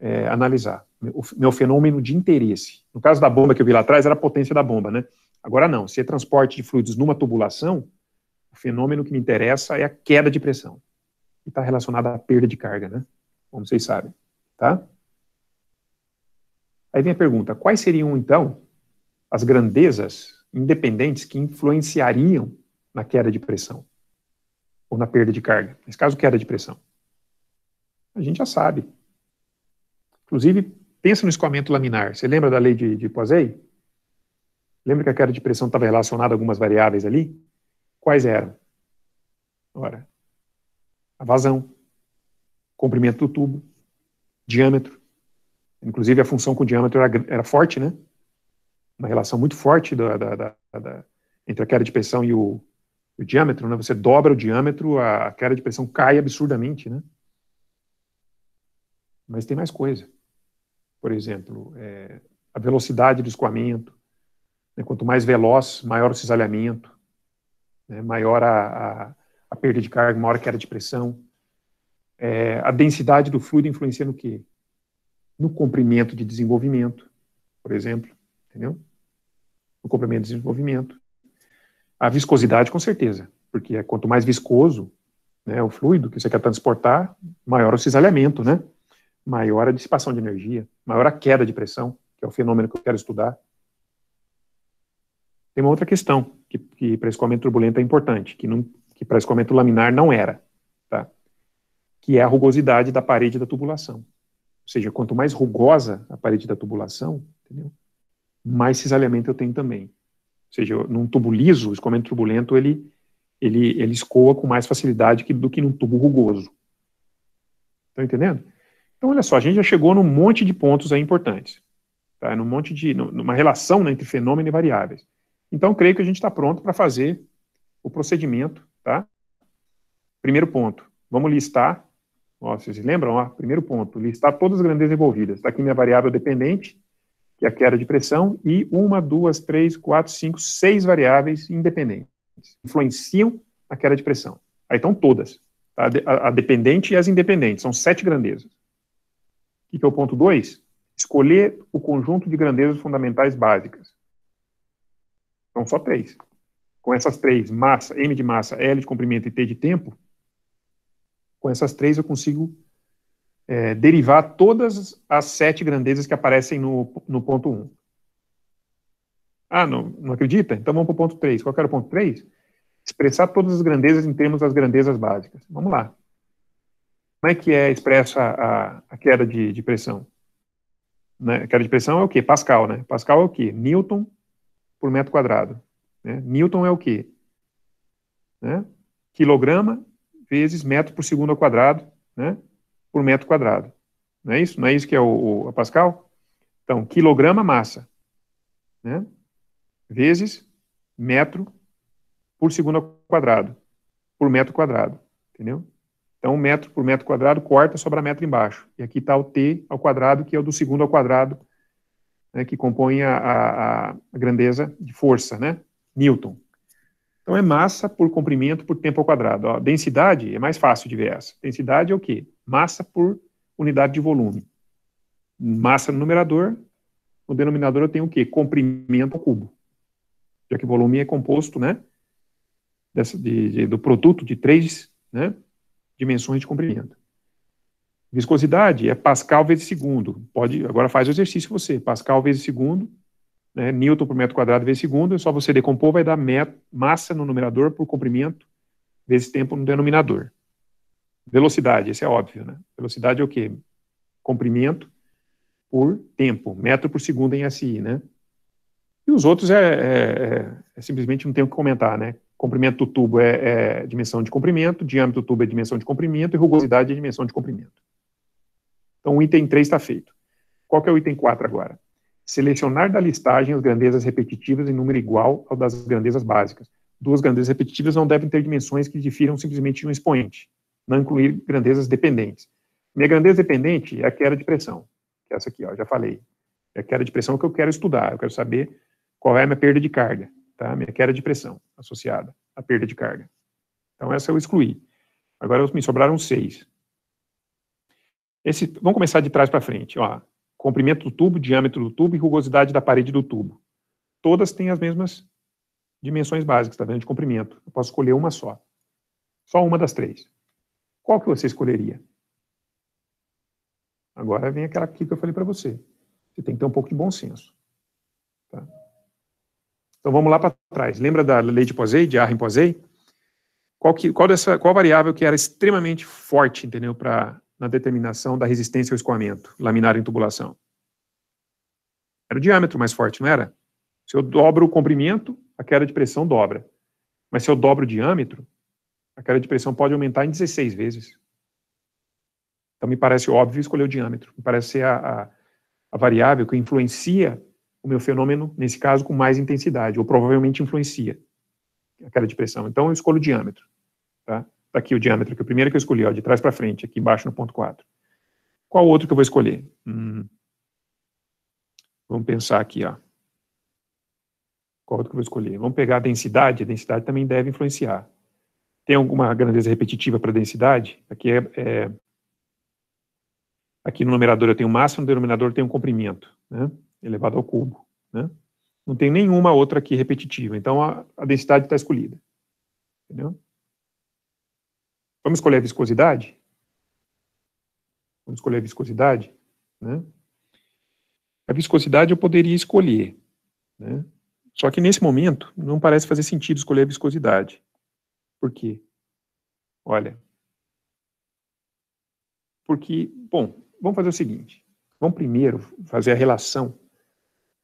é, analisar. O meu fenômeno de interesse. No caso da bomba que eu vi lá atrás, era a potência da bomba, né? Agora não. Se é transporte de fluidos numa tubulação, o fenômeno que me interessa é a queda de pressão. que está relacionada à perda de carga, né? Como vocês sabem, tá? Aí vem a pergunta, quais seriam, então, as grandezas independentes que influenciariam na queda de pressão ou na perda de carga. Nesse caso, queda de pressão. A gente já sabe. Inclusive, pensa no escoamento laminar. Você lembra da lei de, de Poiseuille? Lembra que a queda de pressão estava relacionada a algumas variáveis ali? Quais eram? Ora, a vazão, comprimento do tubo, diâmetro. Inclusive, a função com diâmetro era, era forte, né? uma relação muito forte da, da, da, entre a queda de pressão e o, o, diâmetro, né? Você dobra o diâmetro, a, queda de pressão cai absurdamente, né? Mas tem mais coisa. Por exemplo, é, a velocidade do escoamento. Né? Quanto mais veloz, maior o cisalhamento, né? maior a, a, a, perda de carga, maior a queda de pressão. É, a densidade do fluido influencia no quê? No comprimento de desenvolvimento, por exemplo entendeu? O comprimento de desenvolvimento. A viscosidade, com certeza, porque é, quanto mais viscoso né, o fluido que você quer transportar, maior o cisalhamento, né? Maior a dissipação de energia, maior a queda de pressão, que é o fenômeno que eu quero estudar. Tem uma outra questão que, que para escoamento turbulento é importante, que, que para escoamento laminar não era, tá? Que é a rugosidade da parede da tubulação. Ou seja, quanto mais rugosa a parede da tubulação, entendeu? mais cisalhamento eu tenho também. Ou seja, num tubo liso, o escoamento turbulento, ele, ele, ele escoa com mais facilidade que, do que num tubo rugoso. Estão tá entendendo? Então, olha só, a gente já chegou num monte de pontos aí importantes. Tá? Num monte de, numa relação né, entre fenômeno e variáveis. Então, creio que a gente está pronto para fazer o procedimento, tá? Primeiro ponto, vamos listar, ó, vocês lembram? Ó, primeiro ponto, listar todas as grandezas envolvidas. Está aqui minha variável dependente, que é a queda de pressão, e uma, duas, três, quatro, cinco, seis variáveis independentes influenciam a queda de pressão. Aí estão todas, tá? a, dependente e as independentes, são sete grandezas. O que é o ponto dois? Escolher o conjunto de grandezas fundamentais básicas. São só três. Com essas três, massa, M de massa, L de comprimento e T de tempo, com essas três eu consigo é, derivar todas as sete grandezas que aparecem no, no ponto 1. Um. Ah, não, não acredita? Então vamos para o ponto 3. Qual era o ponto 3? Expressar todas as grandezas em termos das grandezas básicas. Vamos lá. Como é que é expressa a, a queda de, de pressão? Né? Queda de pressão é o quê? Pascal, né? Pascal é o quê? Newton por metro quadrado. Né? Newton é o quê? Né? Quilograma vezes metro por segundo ao quadrado, né? por metro quadrado. Não é isso? Não é isso que é o, o a Pascal? Então, quilograma massa, né? Vezes metro por segundo ao quadrado, por metro quadrado, entendeu? Então, metro por metro quadrado corta, sobra metro embaixo. E aqui está o t ao quadrado, que é o do segundo ao quadrado, né, que compõe a, a, a grandeza de força, né? Newton. Então, é massa por comprimento por tempo ao quadrado. Ó, densidade é mais fácil de ver essa. Densidade é o quê? Massa por unidade de volume. Massa no numerador, no denominador eu tenho o quê? Comprimento ao cubo. Já que volume é composto, né? Dessa, de, de, do produto de três né, dimensões de comprimento. Viscosidade é Pascal vezes segundo. Pode, agora faz o exercício você. Pascal vezes segundo né, newton por metro quadrado vezes segundo, é só você decompor, vai dar massa no numerador por comprimento vezes tempo no denominador. Velocidade, esse é óbvio, né? Velocidade é o quê? Comprimento por tempo, metro por segundo em SI, né? E os outros é, é, é, é simplesmente não tem o que comentar, né? Comprimento do tubo é, é, dimensão de comprimento, diâmetro do tubo é dimensão de comprimento e rugosidade é dimensão de comprimento. Então o item 3 está feito. Qual que é o item 4 agora? Selecionar da listagem as grandezas repetitivas em número igual ao das grandezas básicas. Duas grandezas repetitivas não devem ter dimensões que difiram simplesmente de um expoente. Não incluir grandezas dependentes. Minha grandeza dependente é a queda de pressão, que é essa aqui, ó, já falei. É a queda de pressão que eu quero estudar, eu quero saber qual é a minha perda de carga, tá? Minha queda de pressão associada à perda de carga. Então, essa eu excluí. Agora me sobraram seis. Esse, vamos começar de trás para frente. Ó, comprimento do tubo, diâmetro do tubo e rugosidade da parede do tubo. Todas têm as mesmas dimensões básicas, está vendo, de comprimento. Eu posso escolher uma só. Só uma das três. Qual que você escolheria? Agora vem aquela aqui que eu falei para você. Você tem que ter um pouco de bom senso. Tá? Então vamos lá para trás. Lembra da lei de Posey, de arrhen posey Qual, que, qual, dessa, qual variável que era extremamente forte, entendeu, para na determinação da resistência ao escoamento laminar em tubulação. Era o diâmetro mais forte, não era? Se eu dobro o comprimento, a queda de pressão dobra. Mas se eu dobro o diâmetro, a queda de pressão pode aumentar em 16 vezes. Então me parece óbvio escolher o diâmetro. Me parece ser a, a, a variável que influencia o meu fenômeno, nesse caso, com mais intensidade, ou provavelmente influencia a queda de pressão. Então eu escolho o diâmetro. Tá? aqui o diâmetro, que é o primeiro que eu escolhi, ó, de trás para frente, aqui embaixo no ponto 4. Qual outro que eu vou escolher? Hum. Vamos pensar aqui, ó. Qual outro que eu vou escolher? Vamos pegar a densidade, a densidade também deve influenciar. Tem alguma grandeza repetitiva para a densidade? Aqui é, é, Aqui no numerador eu tenho massa, no denominador eu tenho comprimento, né? elevado ao cubo. Né? Não tem nenhuma outra aqui repetitiva, então a, a densidade está escolhida. Entendeu? Vamos escolher a viscosidade? Vamos escolher a viscosidade? Né? A viscosidade eu poderia escolher. Né? Só que nesse momento não parece fazer sentido escolher a viscosidade. Por quê? Olha. Porque, bom, vamos fazer o seguinte. Vamos primeiro fazer a relação.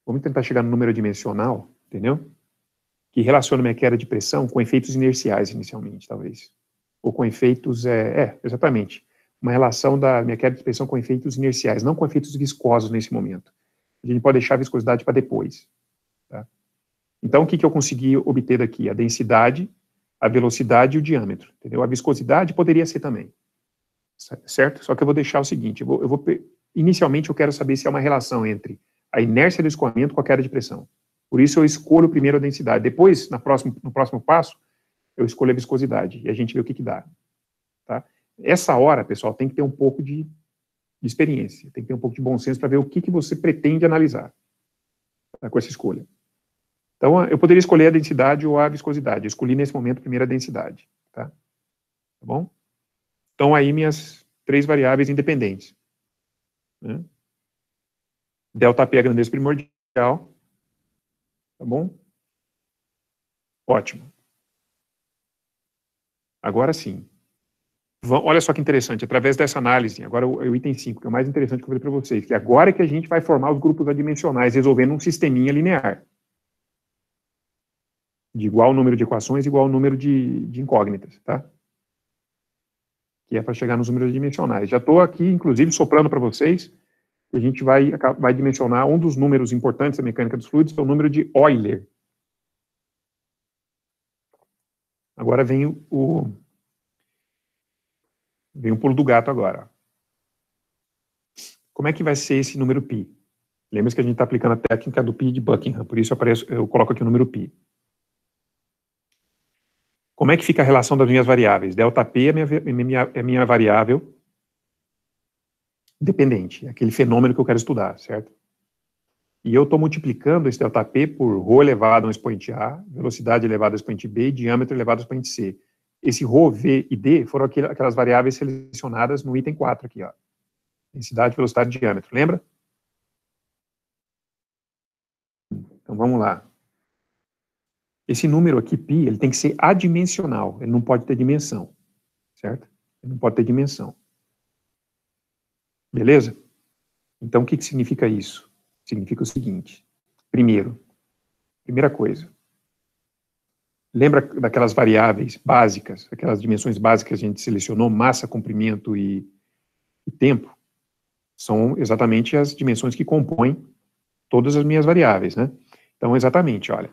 Vamos tentar chegar no número dimensional, entendeu? Que relaciona minha queda de pressão com efeitos inerciais inicialmente, talvez ou com efeitos, é, é exatamente, uma relação da minha quebra de pressão com efeitos inerciais, não com efeitos viscosos nesse momento. A gente pode deixar a viscosidade para depois. Tá? Então, o que, que eu consegui obter daqui? A densidade, a velocidade e o diâmetro, entendeu? A viscosidade poderia ser também, certo? Só que eu vou deixar o seguinte, eu vou, eu vou inicialmente eu quero saber se há uma relação entre a inércia do escoamento com a queda de pressão. Por isso eu escolho primeiro a densidade. Depois, na próxima, no próximo passo, eu escolho a viscosidade e a gente vê o que, que dá. Tá? Essa hora, pessoal, tem que ter um pouco de, de experiência, tem que ter um pouco de bom senso para ver o que, que você pretende analisar tá, com essa escolha. Então, eu poderia escolher a densidade ou a viscosidade. Eu escolhi, nesse momento, primeiro a densidade. Tá, tá bom? Então, aí minhas três variáveis independentes. Né? Delta P é a grandeza primordial. Tá bom? Ótimo. Agora sim. olha só que interessante, através dessa análise, agora o, o item 5, que é o mais interessante que eu falei para vocês, que é agora é que a gente vai formar os grupos adimensionais, resolvendo um sisteminha linear. De igual número de equações, igual número de, de incógnitas, tá? Que é para chegar nos números adimensionais Já estou aqui, inclusive, soprando para vocês, a gente vai, vai dimensionar um dos números importantes da mecânica dos fluidos, que é o número de Euler, Agora vem o, vem o pulo do gato agora. Como é que vai ser esse número π? lembra que a gente está aplicando a técnica do π de Buckingham, por isso eu, apareço, eu coloco aqui o número π. Como é que fica a relação das minhas variáveis? Delta P é minha, é minha, é minha variável dependente, é aquele fenômeno que eu quero estudar, certo? E eu estou multiplicando esse ΔP por ρ elevado a um expoente A, velocidade elevada um expoente B e diâmetro elevado um expoente C. Esse ρ, V e D foram aquelas variáveis selecionadas no item 4 aqui, ó. Densidade, velocidade e diâmetro, lembra? Então vamos lá. Esse número aqui, π, ele tem que ser adimensional, ele não pode ter dimensão, certo? Ele não pode ter dimensão. Beleza? Então o que, que significa isso? significa o seguinte: primeiro, primeira coisa, lembra daquelas variáveis básicas, aquelas dimensões básicas que a gente selecionou, massa, comprimento e, e tempo? São exatamente as dimensões que compõem todas as minhas variáveis, né? Então, exatamente, olha,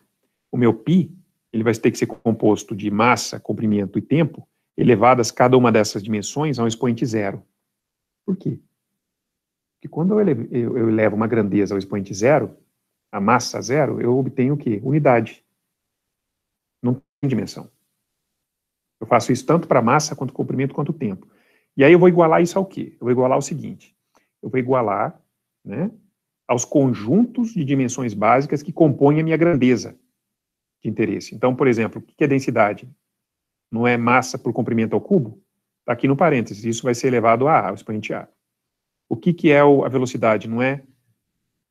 o meu π ele vai ter que ser composto de massa, comprimento e tempo, elevadas cada uma dessas dimensões a um expoente zero. Por quê? que quando eu levo eu, eu elevo uma grandeza ao expoente zero, a massa zero, eu obtenho o quê? Unidade. Não tem dimensão. Eu faço isso tanto para massa, quanto comprimento, quanto tempo. E aí eu vou igualar isso ao quê? Eu vou igualar ao seguinte. Eu vou igualar né, aos conjuntos de dimensões básicas que compõem a minha grandeza de interesse. Então, por exemplo, o que é densidade? Não é massa por comprimento ao cubo? Está aqui no parênteses. Isso vai ser elevado a A, o expoente A. O que, que é a velocidade? Não é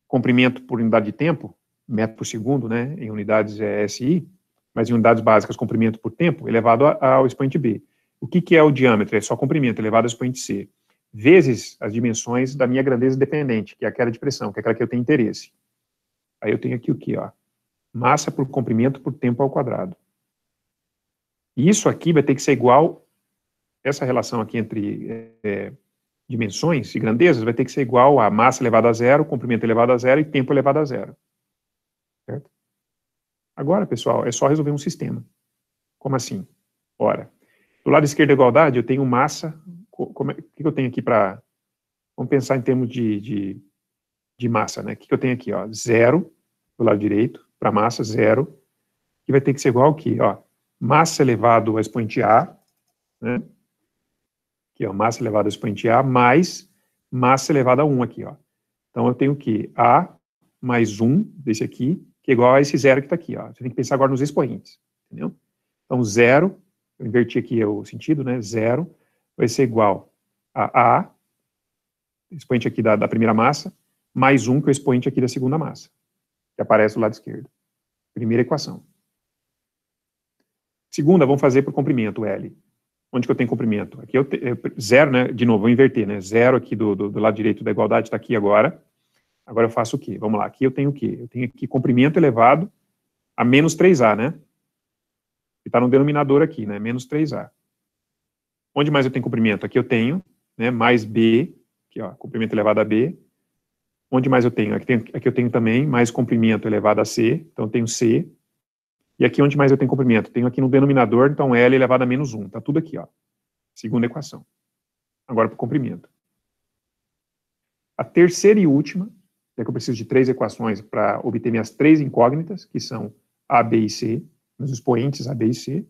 comprimento por unidade de tempo, metro por segundo, né, em unidades é SI, mas em unidades básicas, comprimento por tempo, elevado ao expoente B. O que, que é o diâmetro? É só comprimento, elevado ao expoente C, vezes as dimensões da minha grandeza dependente, que é aquela de pressão, que é aquela que eu tenho interesse. Aí eu tenho aqui o que? Ó, massa por comprimento por tempo ao quadrado. Isso aqui vai ter que ser igual, essa relação aqui entre é, dimensões e grandezas vai ter que ser igual a massa elevada a zero, comprimento elevado a zero e tempo elevado a zero. Certo? Agora, pessoal, é só resolver um sistema. Como assim? Ora, do lado esquerdo da igualdade, eu tenho massa. Como é, o que eu tenho aqui para. Vamos pensar em termos de, de, de massa, né? O que eu tenho aqui? Ó, zero do lado direito, para massa, zero, que vai ter que ser igual quê? ó, massa elevado ao expoente A, né? Aqui, ó, é massa elevada ao expoente A mais massa elevada a 1 aqui, ó. Então, eu tenho que A mais 1 desse aqui, que é igual a esse zero que está aqui, ó. Você tem que pensar agora nos expoentes, entendeu? Então, zero, eu inverti aqui o sentido, né? Zero vai ser igual a A, expoente aqui da, da primeira massa, mais 1, que é o expoente aqui da segunda massa, que aparece do lado esquerdo. Primeira equação. Segunda, vamos fazer para o comprimento L onde que eu tenho comprimento? Aqui eu tenho eh, zero, né? De novo, vou inverter, né? Zero aqui do, do, do lado direito da igualdade está aqui agora. Agora eu faço o quê? Vamos lá, aqui eu tenho o quê? Eu tenho aqui comprimento elevado a menos 3A, né? Que está no denominador aqui, né? Menos 3A. Onde mais eu tenho comprimento? Aqui eu tenho, né? Mais B, aqui ó, comprimento elevado a B. Onde mais eu tenho? Aqui, tenho, aqui eu tenho também mais comprimento elevado a C, então eu tenho C. E aqui é onde mais eu tenho comprimento? Tenho aqui no denominador, então L elevado a menos 1. Está tudo aqui, ó. Segunda equação. Agora para o comprimento. A terceira e última, é que eu preciso de três equações para obter minhas três incógnitas, que são A, B e C, nos expoentes A, B e C,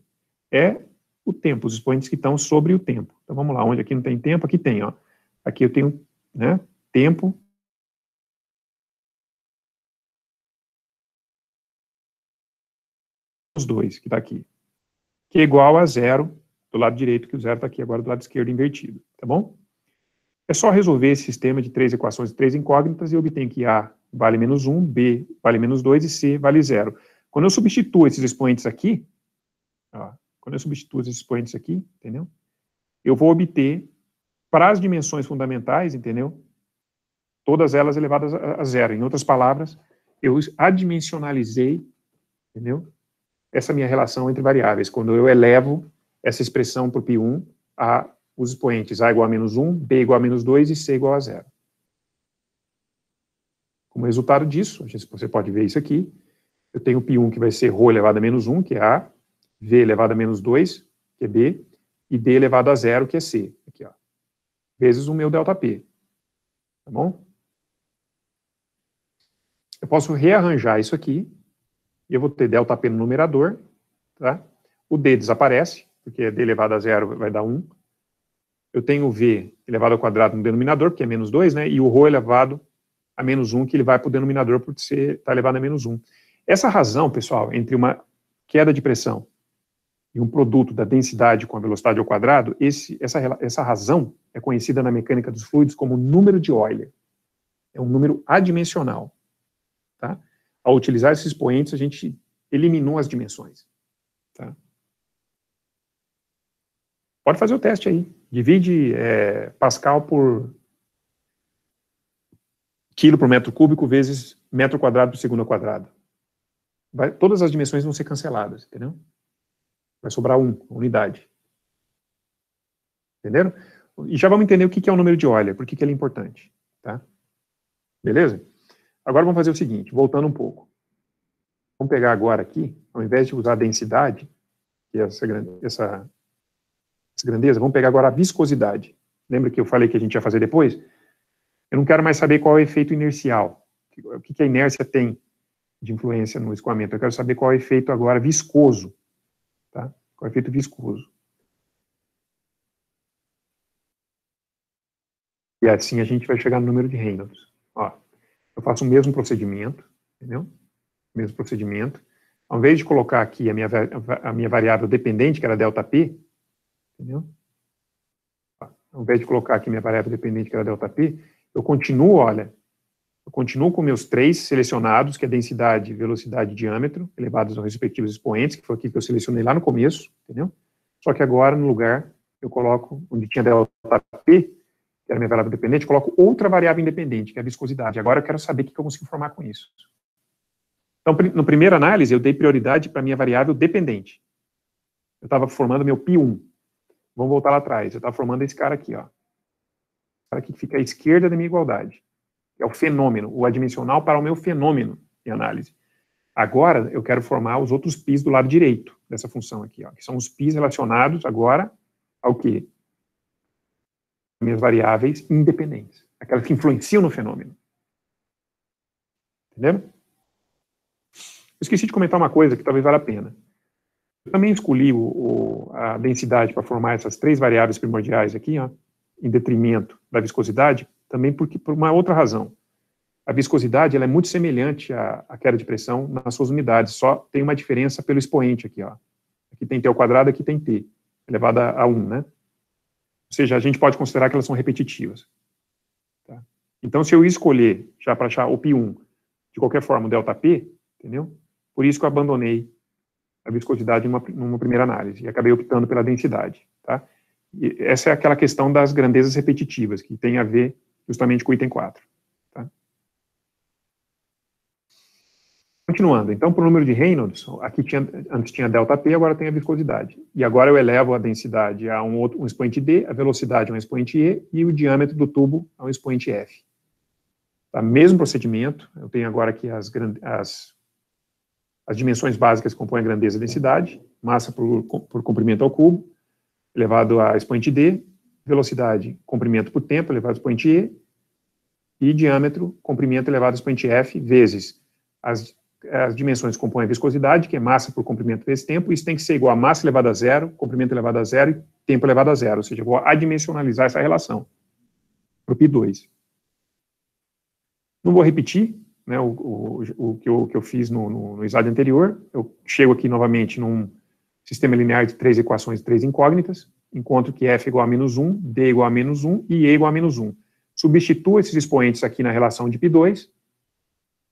é o tempo, os expoentes que estão sobre o tempo. Então vamos lá, onde aqui não tem tempo, aqui tem, ó. Aqui eu tenho, né, tempo 2, que está aqui, que é igual a zero do lado direito, que o zero está aqui agora do lado esquerdo invertido, tá bom? É só resolver esse sistema de três equações e três incógnitas e obtém que A vale menos 1, B vale menos 2 e C vale zero. Quando eu substituo esses expoentes aqui, ó, quando eu substituo esses expoentes aqui, entendeu? Eu vou obter, para as dimensões fundamentais, entendeu? Todas elas elevadas a zero. Em outras palavras, eu adimensionalizei, entendeu? essa minha relação entre variáveis, quando eu elevo essa expressão para o π 1 a os expoentes A igual a menos 1, B igual a menos 2 e C igual a zero. Como resultado disso, você pode ver isso aqui, eu tenho π 1 que vai ser Rho elevado a menos 1, que é A, V elevado a menos 2, que é B, e D elevado a zero, que é C, aqui, ó, vezes o meu delta P. Tá bom? Eu posso rearranjar isso aqui e eu vou ter ΔP no numerador, tá? O D desaparece, porque D elevado a zero vai dar 1. Eu tenho V elevado ao quadrado no denominador, porque é menos 2, né? E o Rho elevado a menos 1, que ele vai para o denominador por está elevado a menos 1. Essa razão, pessoal, entre uma queda de pressão e um produto da densidade com a velocidade ao quadrado, esse, essa, essa razão é conhecida na mecânica dos fluidos como número de Euler. É um número adimensional ao utilizar esses expoentes, a gente eliminou as dimensões. Tá? Pode fazer o teste aí. Divide é, Pascal por quilo por metro cúbico vezes metro quadrado por segundo ao quadrado. Vai, todas as dimensões vão ser canceladas, entendeu? Vai sobrar um, unidade. Entenderam? E já vamos entender o que é o número de Euler, por que ele é importante. Tá? Beleza? Agora vamos fazer o seguinte, voltando um pouco. Vamos pegar agora aqui, ao invés de usar a densidade, que é essa, essa, essa grandeza, vamos pegar agora a viscosidade. Lembra que eu falei que a gente ia fazer depois? Eu não quero mais saber qual é o efeito inercial. O que a inércia tem de influência no escoamento. Eu quero saber qual é o efeito agora viscoso. Tá? Qual é o efeito viscoso. E assim a gente vai chegar no número de Reynolds. Ó, eu faço o mesmo procedimento, entendeu? O mesmo procedimento. Ao invés de colocar aqui a minha, a minha variável dependente, que era delta P, entendeu? Ao invés de colocar aqui minha variável dependente, que era delta P, eu continuo, olha, eu continuo com meus três selecionados, que é densidade, velocidade e diâmetro, elevados aos respectivos expoentes, que foi aqui que eu selecionei lá no começo, entendeu? Só que agora, no lugar, eu coloco onde tinha delta P, que era minha variável dependente, coloco outra variável independente, que é a viscosidade. Agora eu quero saber o que eu consigo formar com isso. Então, no primeiro análise, eu dei prioridade para minha variável dependente. Eu estava formando meu P1. Vamos voltar lá atrás. Eu estava formando esse cara aqui, ó. Esse cara aqui que fica à esquerda da minha igualdade. É o fenômeno, o adimensional para o meu fenômeno de análise. Agora, eu quero formar os outros pis do lado direito dessa função aqui, ó, que são os pis relacionados agora ao quê? minhas variáveis independentes, aquelas que influenciam no fenômeno. Entenderam? esqueci de comentar uma coisa que talvez valha a pena. Eu também escolhi o, o, a densidade para formar essas três variáveis primordiais aqui, ó, em detrimento da viscosidade, também porque, por uma outra razão. A viscosidade ela é muito semelhante à, à queda de pressão nas suas unidades, só tem uma diferença pelo expoente aqui. Ó. Aqui tem T ao quadrado, aqui tem T, elevado a 1, né? Ou seja, a gente pode considerar que elas são repetitivas. Tá? Então, se eu escolher, já para achar o P1, de qualquer forma, o delta P, entendeu? Por isso que eu abandonei a viscosidade numa, numa primeira análise e acabei optando pela densidade, tá? E essa é aquela questão das grandezas repetitivas, que tem a ver justamente com o item 4. Continuando, então, para o número de Reynolds, aqui tinha, antes tinha ΔP, agora tem a viscosidade. E agora eu elevo a densidade a um, outro, um expoente D, a velocidade a um expoente E e o diâmetro do tubo a um expoente F. Tá, mesmo procedimento, eu tenho agora aqui as, as, as dimensões básicas que compõem a grandeza e a densidade, massa por, por comprimento ao cubo, elevado a expoente D, velocidade, comprimento por tempo, elevado a expoente E, e diâmetro, comprimento elevado a expoente F, vezes as as dimensões que compõem a viscosidade, que é massa por comprimento vezes tempo, isso tem que ser igual a massa elevada a zero, comprimento elevado a zero e tempo elevado a zero, ou seja, vou adimensionalizar essa relação para o P2. Não vou repetir né, o, o, o, que eu, o, que eu, fiz no, no, no slide anterior, eu chego aqui novamente num sistema linear de três equações e três incógnitas, encontro que f igual a menos 1, d igual a menos 1 e e igual a menos 1. Substituo esses expoentes aqui na relação de P2,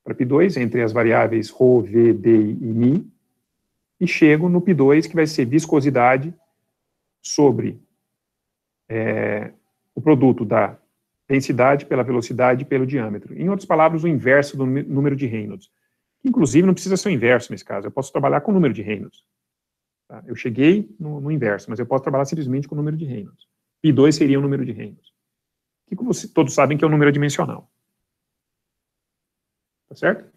para P2, entre as variáveis ρ, V, D e mi e chego no P2, que vai ser viscosidade sobre é, o produto da densidade pela velocidade pelo diâmetro. Em outras palavras, o inverso do número de Reynolds. Inclusive, não precisa ser o inverso nesse caso, eu posso trabalhar com o número de Reynolds. Tá? Eu cheguei no, no, inverso, mas eu posso trabalhar simplesmente com o número de Reynolds. P2 seria o número de Reynolds. Que, como todos sabem que é o número dimensional. Tá certo?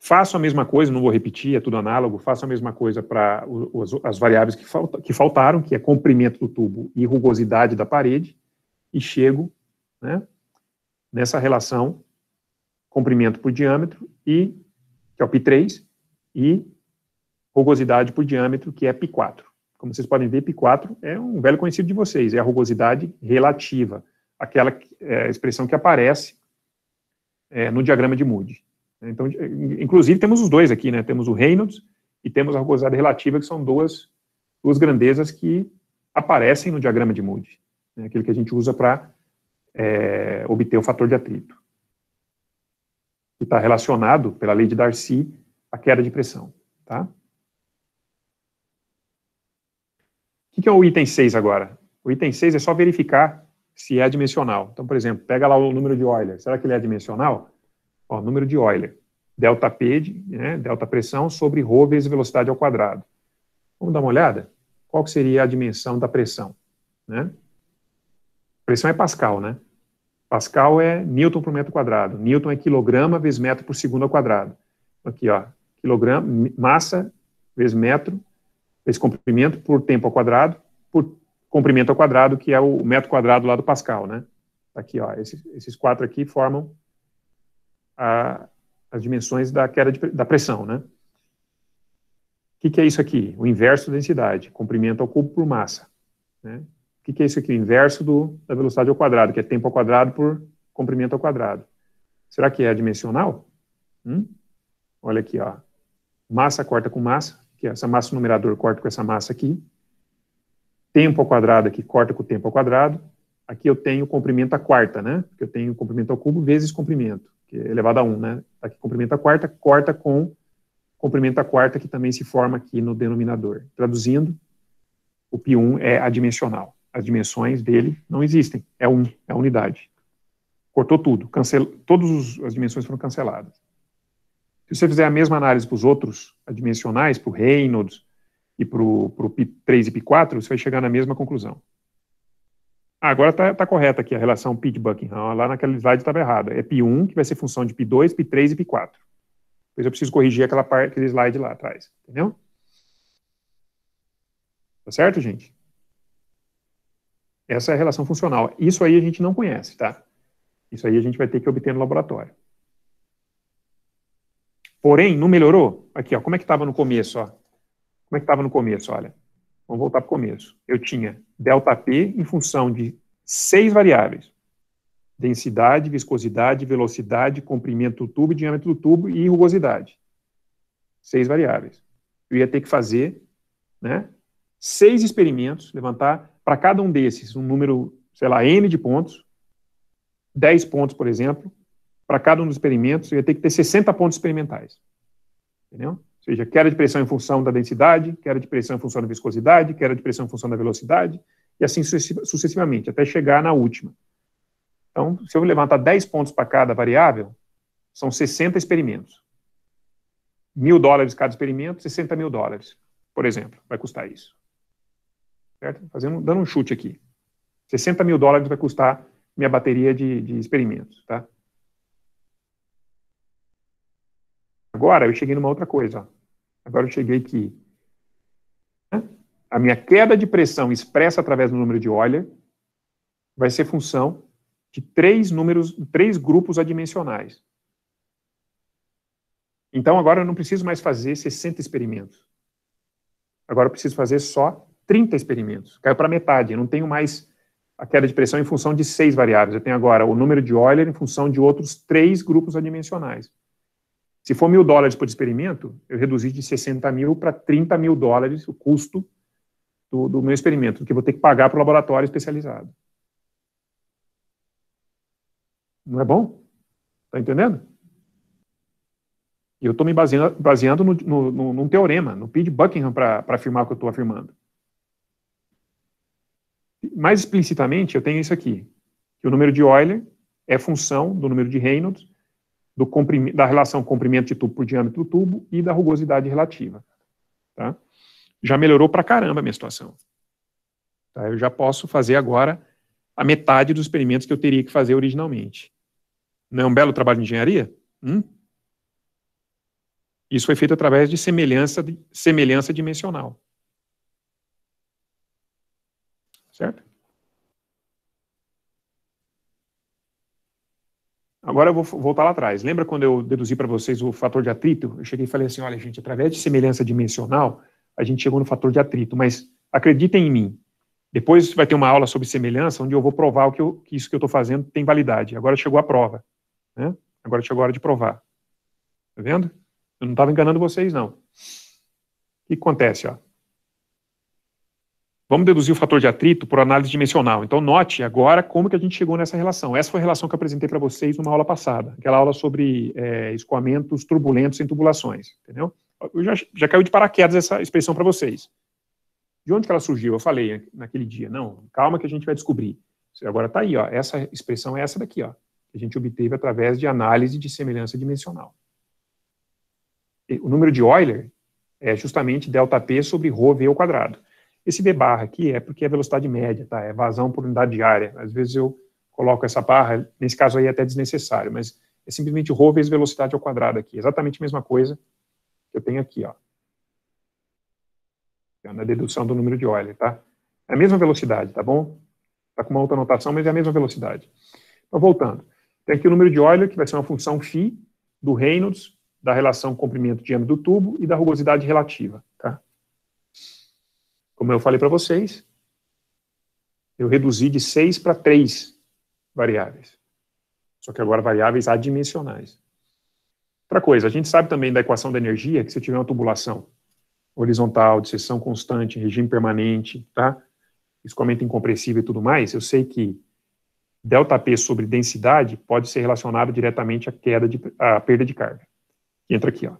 Faço a mesma coisa, não vou repetir, é tudo análogo, faço a mesma coisa para as variáveis que, falta, que faltaram, que é comprimento do tubo e rugosidade da parede, e chego né, nessa relação comprimento por diâmetro, e, que é o π3, e rugosidade por diâmetro, que é π4. Como vocês podem ver, π4 é um velho conhecido de vocês, é a rugosidade relativa, aquela é, expressão que aparece é, no diagrama de Moody. Então, inclusive, temos os dois aqui, né? Temos o Reynolds e temos a rugosidade relativa, que são duas, duas grandezas que aparecem no diagrama de Moody, né? aquele que a gente usa para é, obter o fator de atrito, que está relacionado, pela lei de Darcy, à queda de pressão, tá? O que é o item 6 agora? O item 6 é só verificar se é dimensional. Então, por exemplo, pega lá o número de Euler. Será que ele é dimensional? Ó, número de Euler. Delta P, de, né, delta pressão, sobre ρ vezes velocidade ao quadrado. Vamos dar uma olhada? Qual seria a dimensão da pressão? Né? Pressão é Pascal, né? Pascal é Newton por metro quadrado. Newton é quilograma vezes metro por segundo ao quadrado. Aqui, ó, quilograma, massa vezes metro, vezes comprimento por tempo ao quadrado, por comprimento ao quadrado, que é o metro quadrado lá do Pascal, né? Tá aqui, ó, esses, esses quatro aqui formam a, as dimensões da queda de, da pressão, né? O que, que, é isso aqui? O inverso da densidade, comprimento ao cubo por massa. Né? O que, que, é isso aqui? O inverso do, da velocidade ao quadrado, que é tempo ao quadrado por comprimento ao quadrado. Será que é dimensional? Hum? Olha aqui, ó. Massa corta com massa, que é essa massa no numerador corta com essa massa aqui tempo ao quadrado aqui, corta com o tempo ao quadrado. Aqui eu tenho comprimento à quarta, né? Porque eu tenho comprimento ao cubo vezes comprimento, que é elevado a 1, né? Tá aqui comprimento à quarta, corta com comprimento à quarta, que também se forma aqui no denominador. Traduzindo, o π1 é adimensional. As dimensões dele não existem, é 1, é a unidade. Cortou tudo, todas as dimensões foram canceladas. Se você fizer a mesma análise para os outros adimensionais, para o Reynolds, e para o pi 3 e pi 4 você vai chegar na mesma conclusão. Ah, agora está tá correta aqui a relação de buckingham Lá naquele slide estava errada. É PI1, que vai ser função de PI2, PI3 e PI4. Depois eu preciso corrigir aquela parte, aquele slide lá atrás. Entendeu? Tá certo, gente? Essa é a relação funcional. Isso aí a gente não conhece, tá? Isso aí a gente vai ter que obter no laboratório. Porém, não melhorou? Aqui, ó, como é que estava no começo, ó? Como é que estava no começo? Olha, vamos voltar para o começo. Eu tinha delta P em função de seis variáveis: densidade, viscosidade, velocidade, comprimento do tubo, diâmetro do tubo e rugosidade. Seis variáveis. Eu ia ter que fazer né, seis experimentos, levantar para cada um desses um número, sei lá, N de pontos, 10 pontos, por exemplo, para cada um dos experimentos, eu ia ter que ter 60 pontos experimentais. Entendeu? Ou seja, queda de pressão em função da densidade, queda de pressão em função da viscosidade, queda de pressão em função da velocidade, e assim sucessivamente, até chegar na última. Então, se eu levantar 10 pontos para cada variável, são 60 experimentos. Mil dólares cada experimento, 60 mil dólares, por exemplo, vai custar isso. Certo? Fazendo, dando um chute aqui. 60 mil dólares vai custar minha bateria de, de experimentos, tá? Agora eu cheguei numa outra coisa. Agora eu cheguei aqui. A minha queda de pressão expressa através do número de Euler vai ser função de três números, três grupos adimensionais. Então agora eu não preciso mais fazer 60 experimentos. Agora eu preciso fazer só 30 experimentos. Caiu para metade, eu não tenho mais a queda de pressão em função de seis variáveis. Eu tenho agora o número de Euler em função de outros três grupos adimensionais. Se for mil dólares por experimento, eu reduzi de 60 mil para 30 mil dólares o custo do, do meu experimento, que eu vou ter que pagar para o laboratório especializado. Não é bom? Está entendendo? E eu estou me baseando, baseando no, no, no, num teorema, no P de Buckingham, para afirmar o que eu estou afirmando. Mais explicitamente, eu tenho isso aqui, que o número de Euler é função do número de Reynolds da relação comprimento de tubo por diâmetro do tubo e da rugosidade relativa. Tá? Já melhorou pra caramba a minha situação. Tá? Eu já posso fazer agora a metade dos experimentos que eu teria que fazer originalmente. Não é um belo trabalho de engenharia? Hum? Isso foi feito através de semelhança, de semelhança dimensional. Certo? Agora eu vou voltar lá atrás. Lembra quando eu deduzi para vocês o fator de atrito? Eu cheguei e falei assim: olha, gente, através de semelhança dimensional, a gente chegou no fator de atrito, mas acreditem em mim. Depois vai ter uma aula sobre semelhança, onde eu vou provar o que, eu, que isso que eu estou fazendo tem validade. Agora chegou a prova. Né? Agora chegou a hora de provar. Está vendo? Eu não estava enganando vocês, não. O que acontece? Ó? Vamos deduzir o fator de atrito por análise dimensional. Então, note agora como que a gente chegou nessa relação. Essa foi a relação que eu apresentei para vocês numa aula passada, aquela aula sobre é, escoamentos turbulentos em tubulações, entendeu? Eu já, já caiu de paraquedas essa expressão para vocês. De onde que ela surgiu? Eu falei naquele dia, não, calma que a gente vai descobrir. Agora está aí, ó, essa expressão é essa daqui, ó, que a gente obteve através de análise de semelhança dimensional. O número de Euler é justamente delta P sobre ρV v ao quadrado. Esse V barra aqui é porque é velocidade média, tá? É vazão por unidade de área. Às vezes eu coloco essa barra, nesse caso aí é até desnecessário, mas é simplesmente rho vezes velocidade ao quadrado aqui. Exatamente a mesma coisa que eu tenho aqui, ó. Tá na dedução do número de Euler, tá? É a mesma velocidade, tá bom? Tá com uma outra notação, mas é a mesma velocidade. Então, voltando. Tem aqui o número de Euler, que vai ser uma função φ do Reynolds, da relação comprimento-diâmetro do tubo e da rugosidade relativa. Como eu falei para vocês, eu reduzi de seis para três variáveis. Só que agora variáveis adimensionais. Outra coisa, a gente sabe também da equação da energia que se tiver uma tubulação horizontal, de seção constante, regime permanente, tá? escoamento incompressível e tudo mais, eu sei que ΔP sobre densidade pode ser relacionado diretamente à queda de à perda de carga. Entra aqui, ó.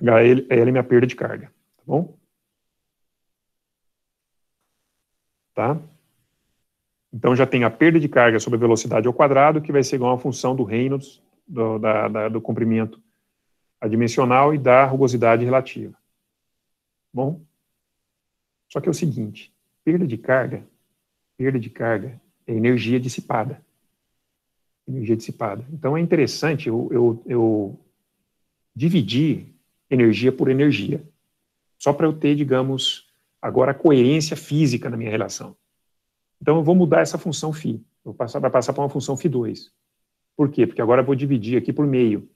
HL é a minha perda de carga, tá bom? Tá? Então já tem a perda de carga sobre a velocidade ao quadrado, que vai ser igual a função do Reynolds, do, da, da, do comprimento adimensional e da rugosidade relativa. Bom, só que é o seguinte, perda de carga, perda de carga é energia dissipada. Energia dissipada. Então é interessante eu, eu, eu dividir energia por energia, só para eu ter, digamos, agora a coerência física na minha relação. Então eu vou mudar essa função φ, vou passar, vai passar para uma função φ2. Por quê? Porque agora eu vou dividir aqui por meio.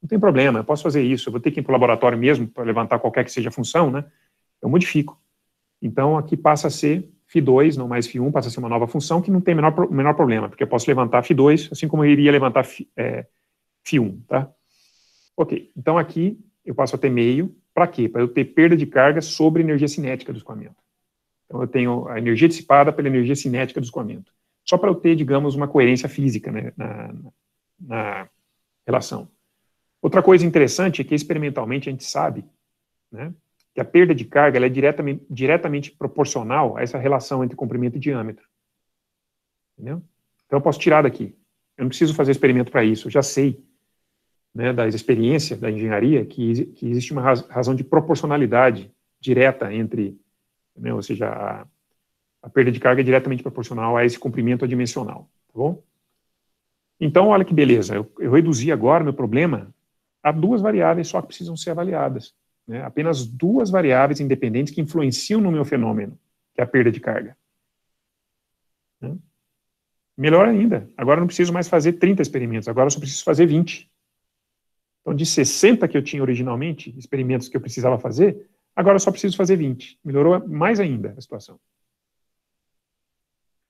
Não tem problema, eu posso fazer isso, eu vou ter que ir para o laboratório mesmo para levantar qualquer que seja a função, né? Eu modifico. Então aqui passa a ser φ2, não mais φ1, passa a ser uma nova função que não tem o menor, menor problema, porque eu posso levantar φ2, assim como eu iria levantar φ, é, 1 tá? Ok, então aqui eu passo a ter meio, para quê? Para eu ter perda de carga sobre a energia cinética do escoamento. Então, eu tenho a energia dissipada pela energia cinética do escoamento. Só para eu ter, digamos, uma coerência física né, na, na relação. Outra coisa interessante é que, experimentalmente, a gente sabe né, que a perda de carga é diretamente, diretamente proporcional a essa relação entre comprimento e diâmetro. Entendeu? Então, eu posso tirar daqui. Eu não preciso fazer experimento para isso, eu já sei né, da experiência da engenharia que, que existe uma razão de proporcionalidade direta entre, né, ou seja, a, a, perda de carga é diretamente proporcional a esse comprimento adimensional, tá bom? Então, olha que beleza, eu, eu reduzi agora meu problema a duas variáveis só que precisam ser avaliadas, né, apenas duas variáveis independentes que influenciam no meu fenômeno, que é a perda de carga. Né? Melhor ainda, agora eu não preciso mais fazer 30 experimentos, agora eu só preciso fazer 20. Então, de 60 que eu tinha originalmente, experimentos que eu precisava fazer, agora eu só preciso fazer 20. Melhorou mais ainda a situação.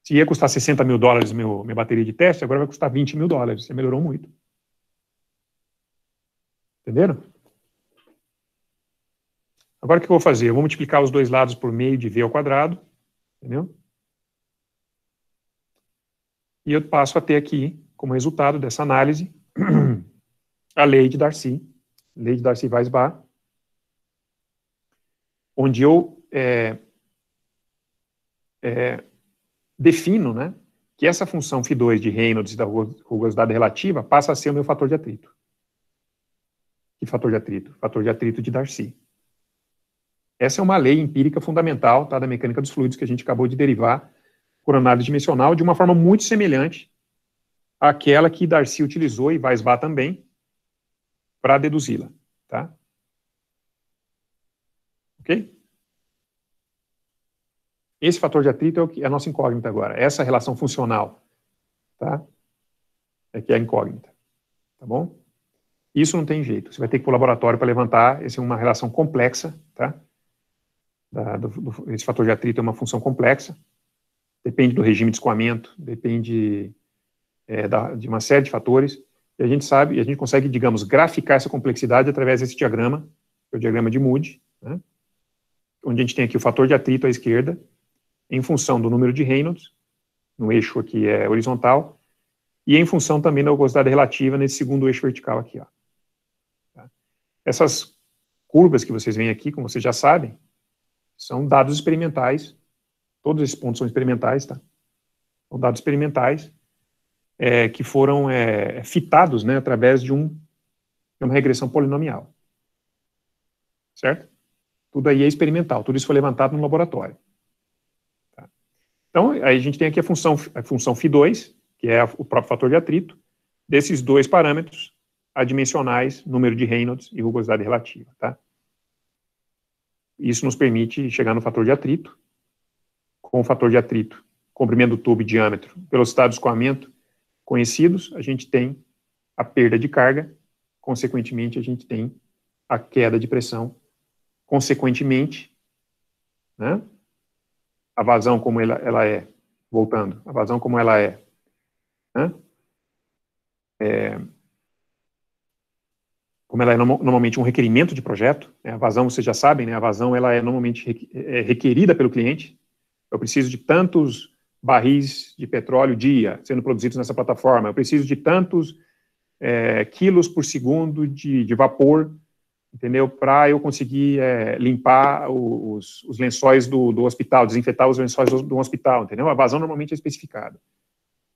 Se ia custar 60 mil dólares meu, minha bateria de teste, agora vai custar 20 mil dólares. Você melhorou muito. Entenderam? Agora o que eu vou fazer? Eu vou multiplicar os dois lados por meio de v ao quadrado. Entendeu? E eu passo a ter aqui, como resultado dessa análise, a lei de Darcy, lei de Darcy Weisbach, onde eu é, é, defino né, que essa função φ2 de Reynolds e da rugosidade relativa passa a ser o meu fator de atrito. Que fator de atrito? Fator de atrito de Darcy. Essa é uma lei empírica fundamental tá, da mecânica dos fluidos que a gente acabou de derivar por análise dimensional de uma forma muito semelhante àquela que Darcy utilizou e Weisbach também para deduzi-la, tá? Ok? Esse fator de atrito é, o que, é a nossa incógnita agora. Essa relação funcional, tá? É que é a incógnita, tá bom? Isso não tem jeito. Você vai ter que ir para o laboratório para levantar. Essa é uma relação complexa, tá? Da, do, do, esse fator de atrito é uma função complexa. Depende do regime de escoamento, depende é, da, de uma série de fatores. E a gente sabe, a gente consegue, digamos, graficar essa complexidade através desse diagrama, que é o diagrama de Moody, né? onde a gente tem aqui o fator de atrito à esquerda, em função do número de Reynolds, no eixo aqui é horizontal, e em função também da rugosidade relativa nesse segundo eixo vertical aqui. Ó. Tá? Essas curvas que vocês veem aqui, como vocês já sabem, são dados experimentais, todos esses pontos são experimentais, tá? São dados experimentais é, que foram é, fitados né, através de, um, de uma regressão polinomial. Certo? Tudo aí é experimental, tudo isso foi levantado no laboratório. Tá? Então, aí a gente tem aqui a função, a função Φ2, que é o próprio fator de atrito, desses dois parâmetros adimensionais, número de Reynolds e rugosidade relativa. Tá? Isso nos permite chegar no fator de atrito, com o fator de atrito, comprimento do tubo e diâmetro, velocidade de escoamento conhecidos, a gente tem a perda de carga, consequentemente, a gente tem a queda de pressão, consequentemente, né, a vazão como ela, ela é, voltando, a vazão como ela é, né, é como ela é normalmente um requerimento de projeto, né, a vazão, vocês já sabem, né, a vazão ela é normalmente é requerida pelo cliente, eu preciso de tantos barris de petróleo dia sendo produzidos nessa plataforma, eu preciso de tantos é, quilos por segundo de, de vapor, entendeu? Para eu conseguir é, limpar os, os lençóis do, do, hospital, desinfetar os lençóis do, do, hospital, entendeu? A vazão normalmente é especificada.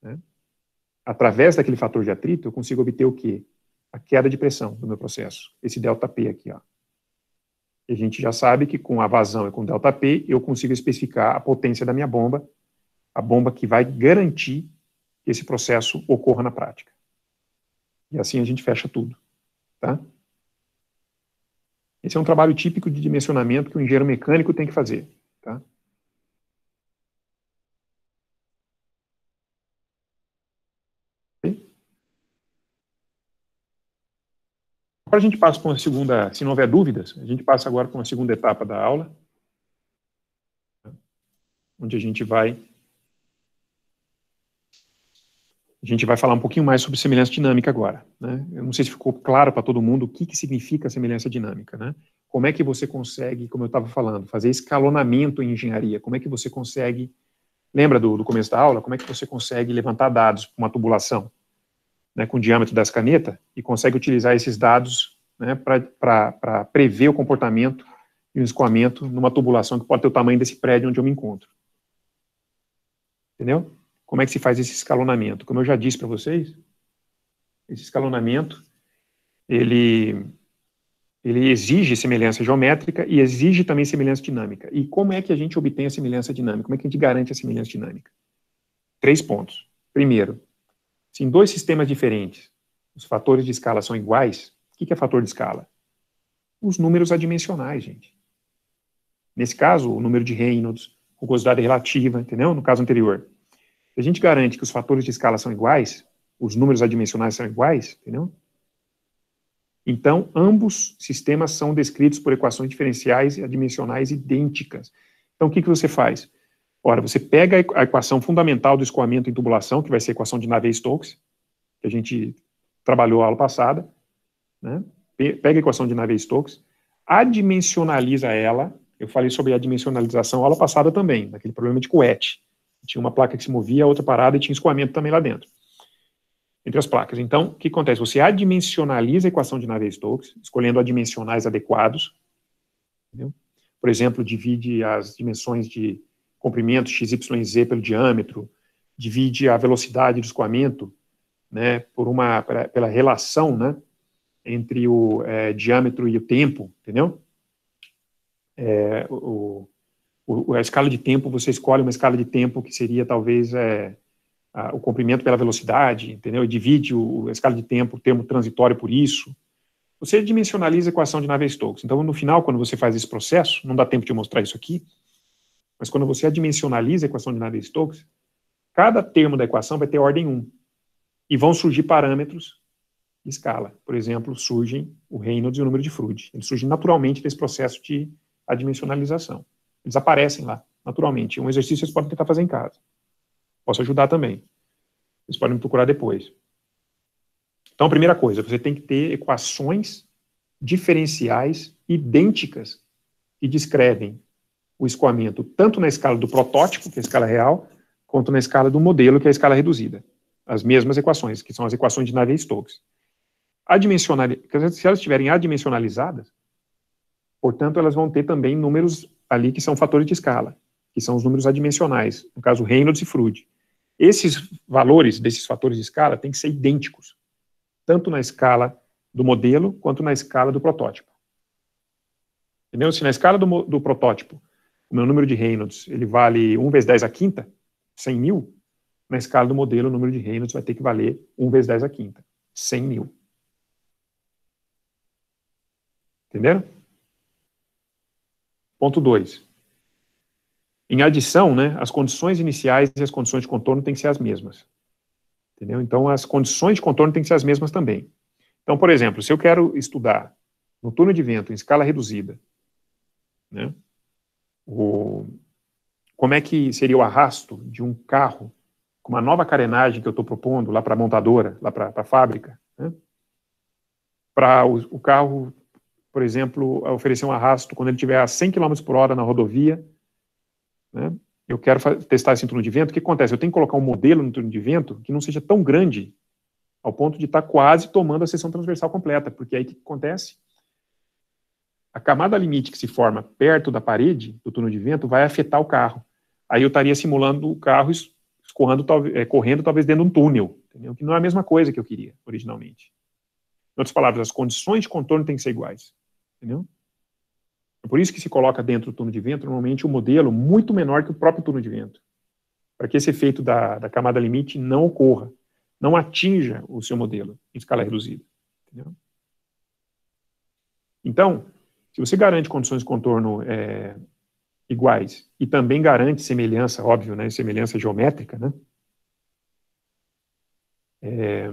Né? Através daquele fator de atrito, eu consigo obter o quê? A queda de pressão do meu processo, esse delta P aqui, ó. E a gente já sabe que com a vazão e com delta P, eu consigo especificar a potência da minha bomba a bomba que vai garantir que esse processo ocorra na prática. E assim a gente fecha tudo. Tá? Esse é um trabalho típico de dimensionamento que o engenheiro mecânico tem que fazer. Tá? Agora a gente passa para uma segunda, se não houver dúvidas, a gente passa agora para uma segunda etapa da aula, onde a gente vai a gente vai falar um pouquinho mais sobre semelhança dinâmica agora. Né? Eu não sei se ficou claro para todo mundo o que, que significa semelhança dinâmica. Né? Como é que você consegue, como eu estava falando, fazer escalonamento em engenharia? Como é que você consegue, lembra do, do começo da aula, como é que você consegue levantar dados para uma tubulação né, com o diâmetro das canetas e consegue utilizar esses dados né, para prever o comportamento e o escoamento numa tubulação que pode ter o tamanho desse prédio onde eu me encontro? Entendeu? Como é que se faz esse escalonamento? Como eu já disse para vocês, esse escalonamento ele, ele exige semelhança geométrica e exige também semelhança dinâmica. E como é que a gente obtém a semelhança dinâmica? Como é que a gente garante a semelhança dinâmica? Três pontos. Primeiro, se em dois sistemas diferentes os fatores de escala são iguais, o que é fator de escala? Os números adimensionais, gente. Nesse caso, o número de Reynolds, rugosidade relativa, entendeu? No caso anterior. Se a gente garante que os fatores de escala são iguais, os números adimensionais são iguais, entendeu? Então, ambos sistemas são descritos por equações diferenciais e adimensionais idênticas. Então, o que, que você faz? Ora, você pega a equação fundamental do escoamento em tubulação, que vai ser a equação de Navier-Stokes, que a gente trabalhou aula passada, né? pega a equação de Navier-Stokes, adimensionaliza ela, eu falei sobre a dimensionalização aula passada também, naquele problema de Couette. Tinha uma placa que se movia, outra parada e tinha escoamento também lá dentro. Entre as placas. Então, o que acontece? Você adimensionaliza a equação de Navier-Stokes, escolhendo adimensionais adequados. Entendeu? Por exemplo, divide as dimensões de comprimento x, y, z pelo diâmetro, divide a velocidade do escoamento né, por uma, pela relação né, entre o é, diâmetro e o tempo, entendeu? É, o, o, a escala de tempo, você escolhe uma escala de tempo que seria talvez é, a, o comprimento pela velocidade, entendeu? E divide o, a escala de tempo, o termo transitório por isso. Você dimensionaliza a equação de Navier-Stokes. Então, no final, quando você faz esse processo, não dá tempo de mostrar isso aqui, mas quando você dimensionaliza a equação de Navier-Stokes, cada termo da equação vai ter ordem 1. E vão surgir parâmetros de escala. Por exemplo, surgem o Reynolds e o número de Froude. Eles surgem naturalmente desse processo de adimensionalização. Eles aparecem lá, naturalmente. Um exercício vocês podem tentar fazer em casa. Posso ajudar também. Vocês podem me procurar depois. Então, a primeira coisa, você tem que ter equações diferenciais idênticas que descrevem o escoamento tanto na escala do protótipo, que é a escala real, quanto na escala do modelo, que é a escala reduzida. As mesmas equações, que são as equações de Navier-Stokes. Se elas estiverem adimensionalizadas, portanto, elas vão ter também números ali que são fatores de escala, que são os números adimensionais, no caso Reynolds e Frude. Esses valores desses fatores de escala têm que ser idênticos, tanto na escala do modelo quanto na escala do protótipo. Entendeu? Se na escala do, do protótipo o meu número de Reynolds ele vale 1 vezes 10 a quinta, 100 mil, na escala do modelo o número de Reynolds vai ter que valer 1 vezes 10 a quinta, 100 mil. Entenderam? Ponto 2. Em adição, né, as condições iniciais e as condições de contorno têm que ser as mesmas. Entendeu? Então, as condições de contorno têm que ser as mesmas também. Então, por exemplo, se eu quero estudar no turno de vento em escala reduzida, né, o, como é que seria o arrasto de um carro com uma nova carenagem que eu estou propondo lá para a montadora, lá para a fábrica, né, para o, o carro por exemplo, oferecer um arrasto quando ele estiver a 100 km por hora na rodovia. Né? Eu quero testar esse turno de vento. O que acontece? Eu tenho que colocar um modelo no turno de vento que não seja tão grande ao ponto de estar tá quase tomando a seção transversal completa, porque aí o que acontece? A camada limite que se forma perto da parede do turno de vento vai afetar o carro. Aí eu estaria simulando o carro escorrendo, eh, correndo talvez dentro de um túnel, entendeu? que não é a mesma coisa que eu queria originalmente. Em outras palavras, as condições de contorno têm que ser iguais. Entendeu? É por isso que se coloca dentro do turno de vento, normalmente, um modelo muito menor que o próprio turno de vento. Para que esse efeito da, da camada limite não ocorra, não atinja o seu modelo em escala reduzida. Entendeu? Então, se você garante condições de contorno é, iguais e também garante semelhança, óbvio, né, semelhança geométrica, né, é,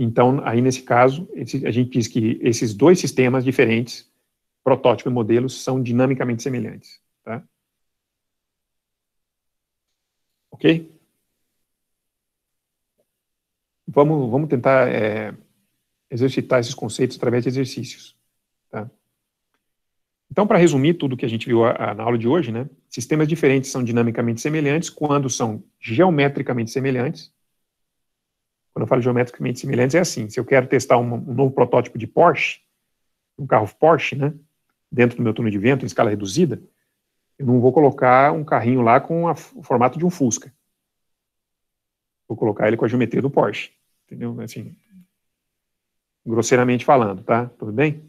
então, aí nesse caso, esse, a gente diz que esses dois sistemas diferentes protótipo e modelo são dinamicamente semelhantes. Tá? Ok? Vamos, vamos tentar é, exercitar esses conceitos através de exercícios. Tá? Então, para resumir tudo que a gente viu a, a, na aula de hoje, né, sistemas diferentes são dinamicamente semelhantes quando são geometricamente semelhantes. Quando eu falo geometricamente semelhantes, é assim: se eu quero testar um, um novo protótipo de Porsche, um carro Porsche, né, dentro do meu túnel de vento, em escala reduzida, eu não vou colocar um carrinho lá com a, o formato de um Fusca. Vou colocar ele com a geometria do Porsche. Entendeu? Assim, grosseiramente falando, tá? Tudo bem?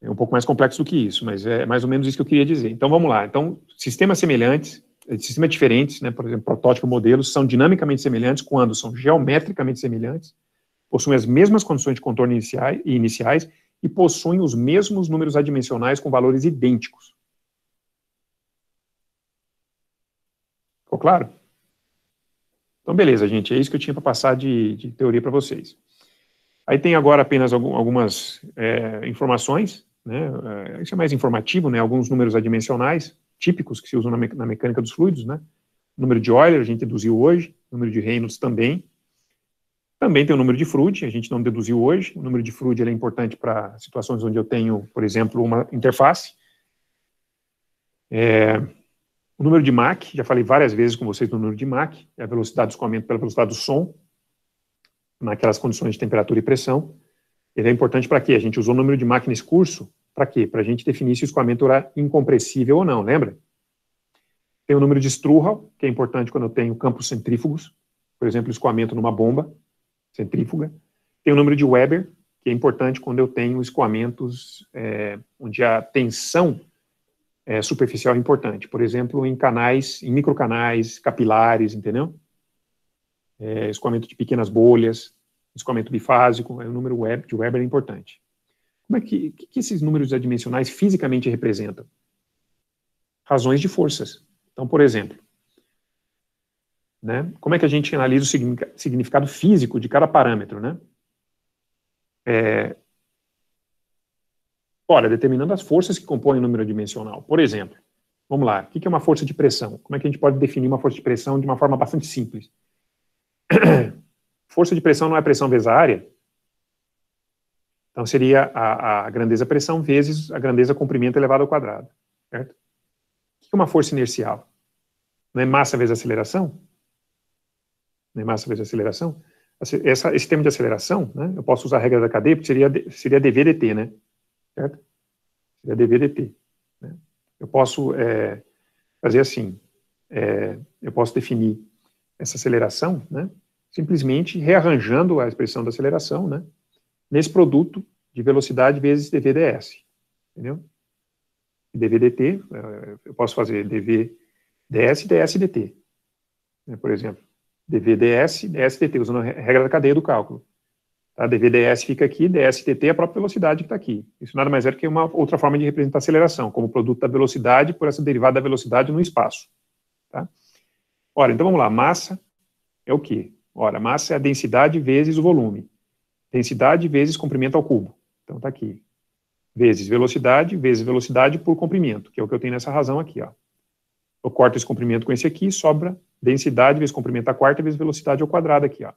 É um pouco mais complexo do que isso, mas é mais ou menos isso que eu queria dizer. Então vamos lá. Então, sistemas semelhantes, eh, sistemas diferentes, né, por exemplo, protótipo, modelos, são dinamicamente semelhantes quando são geometricamente semelhantes, possuem as mesmas condições de contorno iniciais, iniciais e possuem os mesmos números adimensionais com valores idênticos. Ficou claro? Então, beleza, gente, é isso que eu tinha para passar de, de teoria para vocês. Aí tem agora apenas algumas é, informações, né? É, isso é mais informativo, né? alguns números adimensionais típicos que se usam na, mecânica dos fluidos, né? número de Euler a gente deduziu hoje, número de Reynolds também, também tem o número de Froude a gente não deduziu hoje. O número de Froude é importante para situações onde eu tenho, por exemplo, uma interface. É, o número de Mach, já falei várias vezes com vocês do número de Mach, é a velocidade do escoamento pela velocidade do som, naquelas condições de temperatura e pressão. Ele é importante para quê? A gente usou o número de Mach nesse curso, para quê? Para a gente definir se o escoamento era incompressível ou não, lembra? Tem o número de Struhal, que é importante quando eu tenho campos centrífugos, por exemplo, escoamento numa bomba centrífuga. Tem o número de Weber, que é importante quando eu tenho escoamentos é, onde a tensão é, superficial é importante. Por exemplo, em canais, em microcanais, capilares, entendeu? É, escoamento de pequenas bolhas, escoamento bifásico, é, o número Weber, de Weber é importante. Como é que, que, que esses números adimensionais fisicamente representam? Razões de forças. Então, por exemplo, né? Como é que a gente analisa o significado físico de cada parâmetro, né? É... Ora, determinando as forças que compõem o número dimensional. Por exemplo, vamos lá, o que é uma força de pressão? Como é que a gente pode definir uma força de pressão de uma forma bastante simples? <coughs> força de pressão não é pressão vezes a área? Então seria a, a grandeza pressão vezes a grandeza comprimento elevado ao quadrado, certo? O que é uma força inercial? Não é massa vezes aceleração? né, massa vezes aceleração, assim, essa, esse termo de aceleração, né, eu posso usar a regra da cadeia, porque seria, seria DVDT, né? Certo? Seria DVDT. Né? Eu posso é, fazer assim, é, eu posso definir essa aceleração, né, simplesmente rearranjando a expressão da aceleração, né, nesse produto de velocidade vezes dvds, entendeu? dvdt, é, eu posso fazer dvds, ds e dt, né, por exemplo dvds, dstt usando a regra da cadeia do cálculo. Tá? dvds fica aqui, dstt é a própria velocidade que está aqui. Isso nada mais é do que uma outra forma de representar a aceleração, como produto da velocidade por essa derivada da velocidade no espaço. Tá? Ora, então vamos lá, massa é o quê? Ora, massa é a densidade vezes o volume. Densidade vezes comprimento ao cubo. Então está aqui. Vezes velocidade, vezes velocidade por comprimento, que é o que eu tenho nessa razão aqui. Ó. Eu corto esse comprimento com esse aqui, sobra densidade vezes comprimento à quarta vezes velocidade ao quadrado aqui. Ó.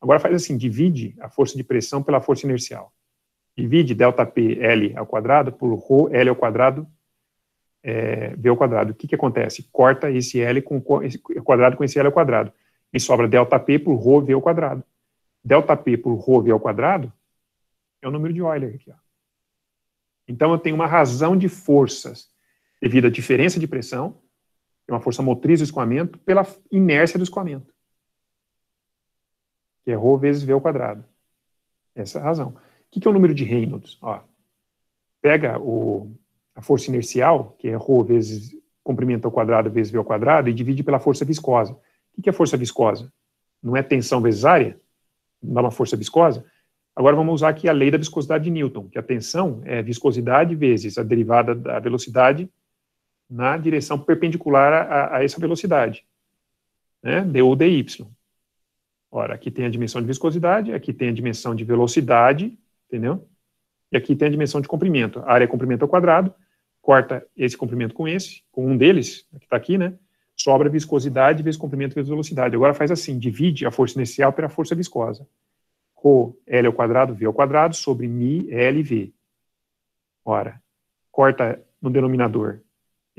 Agora faz assim, divide a força de pressão pela força inercial. Divide p L ao quadrado por ρ L ao quadrado é, V ao quadrado. O que, que acontece? Corta esse L com esse quadrado com esse L ao quadrado. E sobra ΔP por ρ V ao quadrado. ΔP por ρ V ao quadrado é o número de Euler aqui. Ó. Então eu tenho uma razão de forças devido à diferença de pressão, é uma força motriz do escoamento, pela inércia do escoamento. Que é ρ vezes V ao quadrado. Essa é a razão. O que, é o número de Reynolds? Ó, pega o, a força inercial, que é ρ vezes comprimento ao quadrado vezes V ao quadrado, e divide pela força viscosa. O que, que é força viscosa? Não é tensão vezes área? Não dá uma força viscosa? Agora vamos usar aqui a lei da viscosidade de Newton, que a tensão é viscosidade vezes a derivada da velocidade na direção perpendicular a, a essa velocidade, né? d ou dy. Ora, aqui tem a dimensão de viscosidade, aqui tem a dimensão de velocidade, entendeu? E aqui tem a dimensão de comprimento. A área é comprimento ao quadrado, corta esse comprimento com esse, com um deles, que está aqui, né? Sobra viscosidade vezes comprimento vezes velocidade. Agora faz assim, divide a força inicial pela força viscosa. Rho L ao quadrado, V ao quadrado, sobre mi L V. Ora, corta no denominador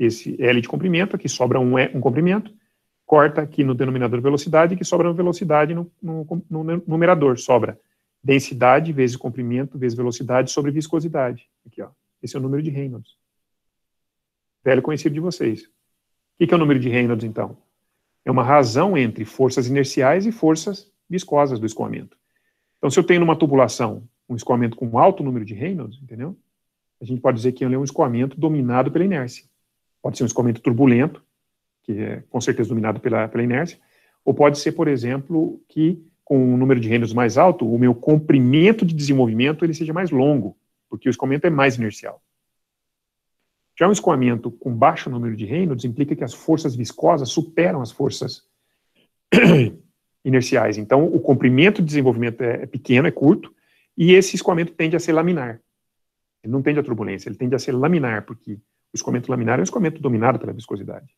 esse L de comprimento, aqui sobra um, e, um comprimento, corta aqui no denominador velocidade, que sobra velocidade no, no, no numerador, sobra densidade vezes comprimento vezes velocidade sobre viscosidade. Aqui, ó. Esse é o número de Reynolds. Velho conhecido de vocês. O que é o número de Reynolds, então? É uma razão entre forças inerciais e forças viscosas do escoamento. Então, se eu tenho numa tubulação um escoamento com alto número de Reynolds, entendeu? A gente pode dizer que ele é um escoamento dominado pela inércia. Pode ser um escoamento turbulento, que é com certeza dominado pela, pela inércia, ou pode ser, por exemplo, que com um número de Reynolds mais alto, o meu comprimento de desenvolvimento ele seja mais longo, porque o escoamento é mais inercial. Já um escoamento com baixo número de Reynolds implica que as forças viscosas superam as forças <clears throat> inerciais. Então, o comprimento de desenvolvimento é, é pequeno, é curto, e esse escoamento tende a ser laminar. Ele não tende a turbulência, ele tende a ser laminar, porque o escoamento laminar é um escoamento dominado pela viscosidade.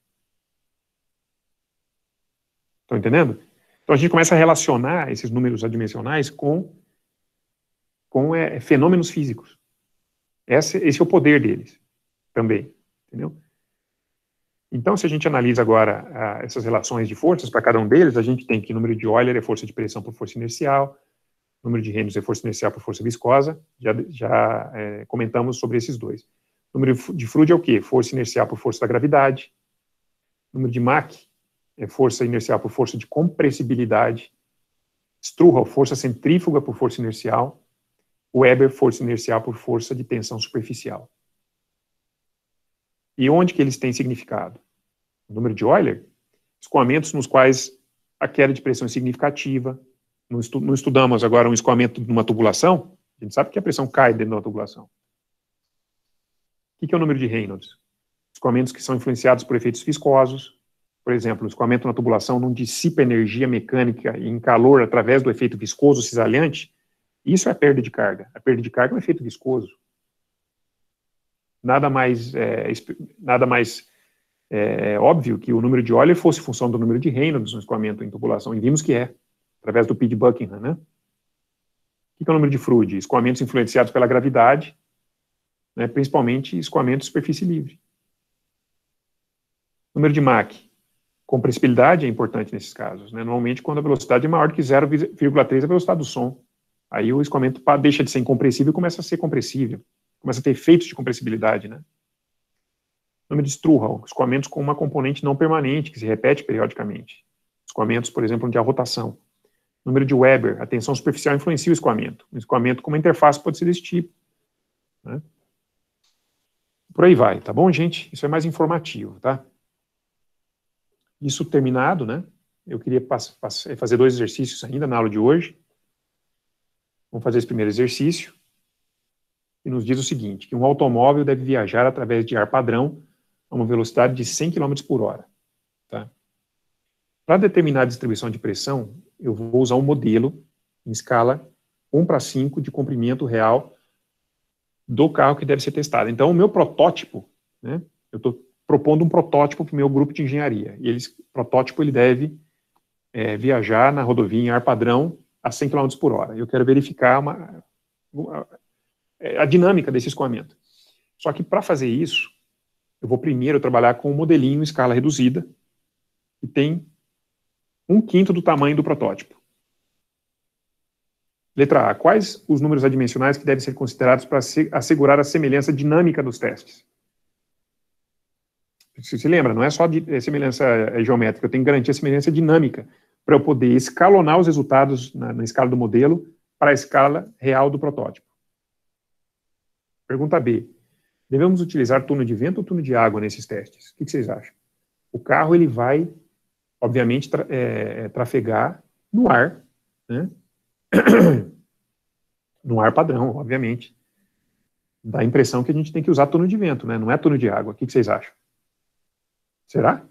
Estão entendendo? Então a gente começa a relacionar esses números adimensionais com, com é, é fenômenos físicos. Esse, esse é o poder deles também, entendeu? Então, se a gente analisa agora essas relações de forças para cada um deles, a gente tem que número de Euler é força de pressão por força inercial, número de Reynolds é força inercial por força viscosa, já, já é, comentamos sobre esses dois. O número de Froude é o quê? Força inercial por força da gravidade. O número de Mach é força inercial por força de compressibilidade. Struhal, força centrífuga por força inercial. Weber, força inercial por força de tensão superficial. E onde que eles têm significado? O número de Euler, escoamentos nos quais a queda de pressão é significativa. Não, estu não estudamos agora um escoamento de uma tubulação, a gente sabe que a pressão cai dentro da tubulação. O que é o número de Reynolds? Escoamentos que são influenciados por efeitos viscosos, por exemplo, o escoamento na tubulação não dissipa energia mecânica em calor através do efeito viscoso cisalhante, isso é perda de carga. A perda de carga é um efeito viscoso. Nada mais, é, nada mais é, óbvio que o número de Euler fosse função do número de Reynolds no escoamento em tubulação, e vimos que é, através do P de Buckingham, né? O que é o número de Froude? Escoamentos influenciados pela gravidade, né, principalmente escoamento superfície livre. Número de Mach. Compressibilidade é importante nesses casos. Né? Normalmente, quando a velocidade é maior do que 0,3 a velocidade do som. Aí o escoamento deixa de ser incompressível e começa a ser compressível. Começa a ter efeitos de compressibilidade. Né? Número de Struhal. Escoamentos com uma componente não permanente, que se repete periodicamente. Escoamentos, por exemplo, onde há rotação. Número de Weber. A tensão superficial influencia o escoamento. Um escoamento com uma interface pode ser desse tipo. Né? Por aí vai, tá bom, gente? Isso é mais informativo, tá? Isso terminado, né? Eu queria eh, fazer dois exercícios ainda na aula de hoje. Vamos fazer esse primeiro exercício. E nos diz o seguinte, que um automóvel deve viajar através de ar padrão a uma velocidade de 100 km por hora. Tá? Para determinar a distribuição de pressão, eu vou usar um modelo em escala 1 para 5 de comprimento real do carro que deve ser testado. Então, o meu protótipo, né, eu estou propondo um protótipo para o meu grupo de engenharia. E esse protótipo ele deve é, viajar na rodovia em ar padrão a 100 km por hora. Eu quero verificar uma, uma, é, a dinâmica desse escoamento. Só que para fazer isso, eu vou primeiro trabalhar com um modelinho em escala reduzida, que tem um quinto do tamanho do protótipo. Letra A. Quais os números adimensionais que devem ser considerados para assegurar a semelhança dinâmica dos testes? Você se lembra, não é só é semelhança é, é geométrica, eu tenho que garantir a semelhança dinâmica para eu poder escalonar os resultados na, na escala do modelo para a escala real do protótipo. Pergunta B. Devemos utilizar túnel de vento ou túnel de água nesses testes? O que, que vocês acham? O carro ele vai, obviamente, tra é, trafegar no ar, né? <coughs> no ar padrão, obviamente. Dá a impressão que a gente tem que usar turno de vento, né? Não é turno de água. O que, vocês acham? Será?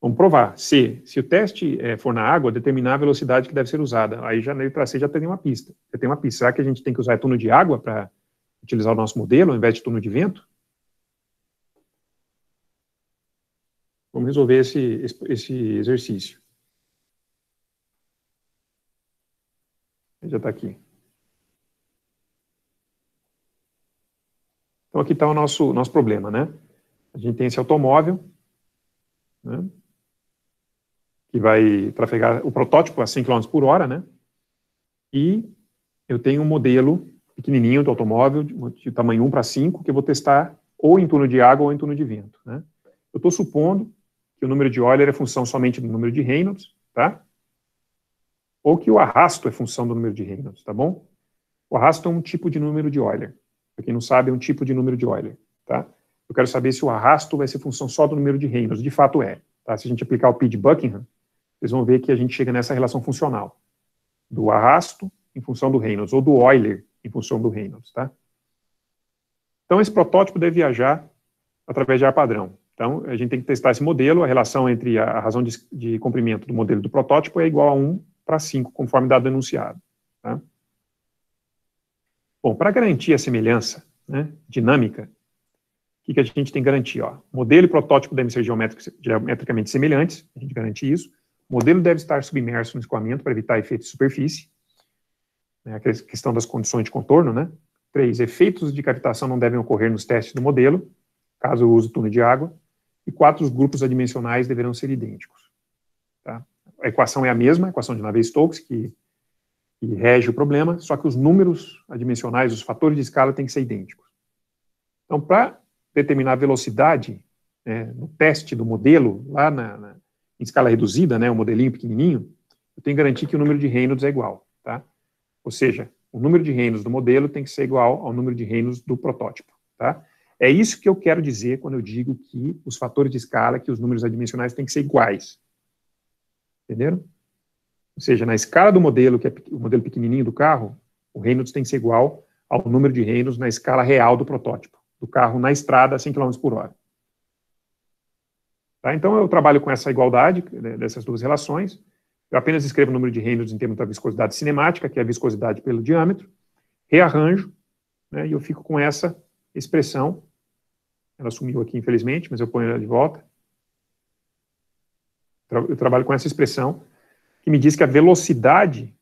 Vamos provar. Se, se o teste é, for na água, determinar a velocidade que deve ser usada. Aí já na letra C já tem uma pista. Já tem uma pista. Será que a gente tem que usar turno de água para utilizar o nosso modelo ao invés de turno de vento? Vamos resolver esse, esse exercício. já está aqui. Então aqui está o nosso, nosso problema, né? A gente tem esse automóvel, né? que vai trafegar o protótipo a 100 km por hora, né? E eu tenho um modelo pequenininho do automóvel, de tamanho 1 para 5, que eu vou testar ou em turno de água ou em turno de vento, né? Eu estou supondo que o número de Euler é função somente do número de Reynolds, tá? ou que o arrasto é função do número de Reynolds, tá bom? O arrasto é um tipo de número de Euler. Para quem não sabe, é um tipo de número de Euler, tá? Eu quero saber se o arrasto vai ser função só do número de Reynolds. De fato é. Tá? Se a gente aplicar o P de Buckingham, vocês vão ver que a gente chega nessa relação funcional. Do arrasto em função do Reynolds, ou do Euler em função do Reynolds, tá? Então, esse protótipo deve viajar através de ar padrão. Então, a gente tem que testar esse modelo, a relação entre a razão de, de comprimento do modelo do protótipo é igual a 1 para 5, conforme dado enunciado. Tá? Bom, para garantir a semelhança né, dinâmica, o que, que, a gente tem que garantir? Ó? Modelo e protótipo devem ser geometricamente semelhantes, a gente garante isso. O modelo deve estar submerso no escoamento para evitar efeitos de superfície. Né, a questão das condições de contorno, né? Três, efeitos de cavitação não devem ocorrer nos testes do modelo, caso use túnel de água. E quatro, os grupos adimensionais deverão ser idênticos a equação é a mesma, a equação de Navier-Stokes, que, que rege o problema, só que os números adimensionais, os fatores de escala, têm que ser idênticos. Então, para determinar a velocidade né, no teste do modelo, lá na, na, em escala reduzida, né, o modelinho pequenininho, eu tenho que garantir que o número de reinos é igual. Tá? Ou seja, o número de reinos do modelo tem que ser igual ao número de reinos do protótipo. Tá? É isso que eu quero dizer quando eu digo que os fatores de escala, que os números adimensionais têm que ser iguais. Entenderam? Ou seja, na escala do modelo, que é o modelo pequenininho do carro, o Reynolds tem que ser igual ao número de Reynolds na escala real do protótipo, do carro na estrada a 100 km por hora. Tá? Então, eu trabalho com essa igualdade né, dessas duas relações. Eu apenas escrevo o número de Reynolds em termos da viscosidade cinemática, que é a viscosidade pelo diâmetro, rearranjo, né, e eu fico com essa expressão. Ela sumiu aqui, infelizmente, mas eu ponho ela de volta eu trabalho com essa expressão, que me diz que a velocidade,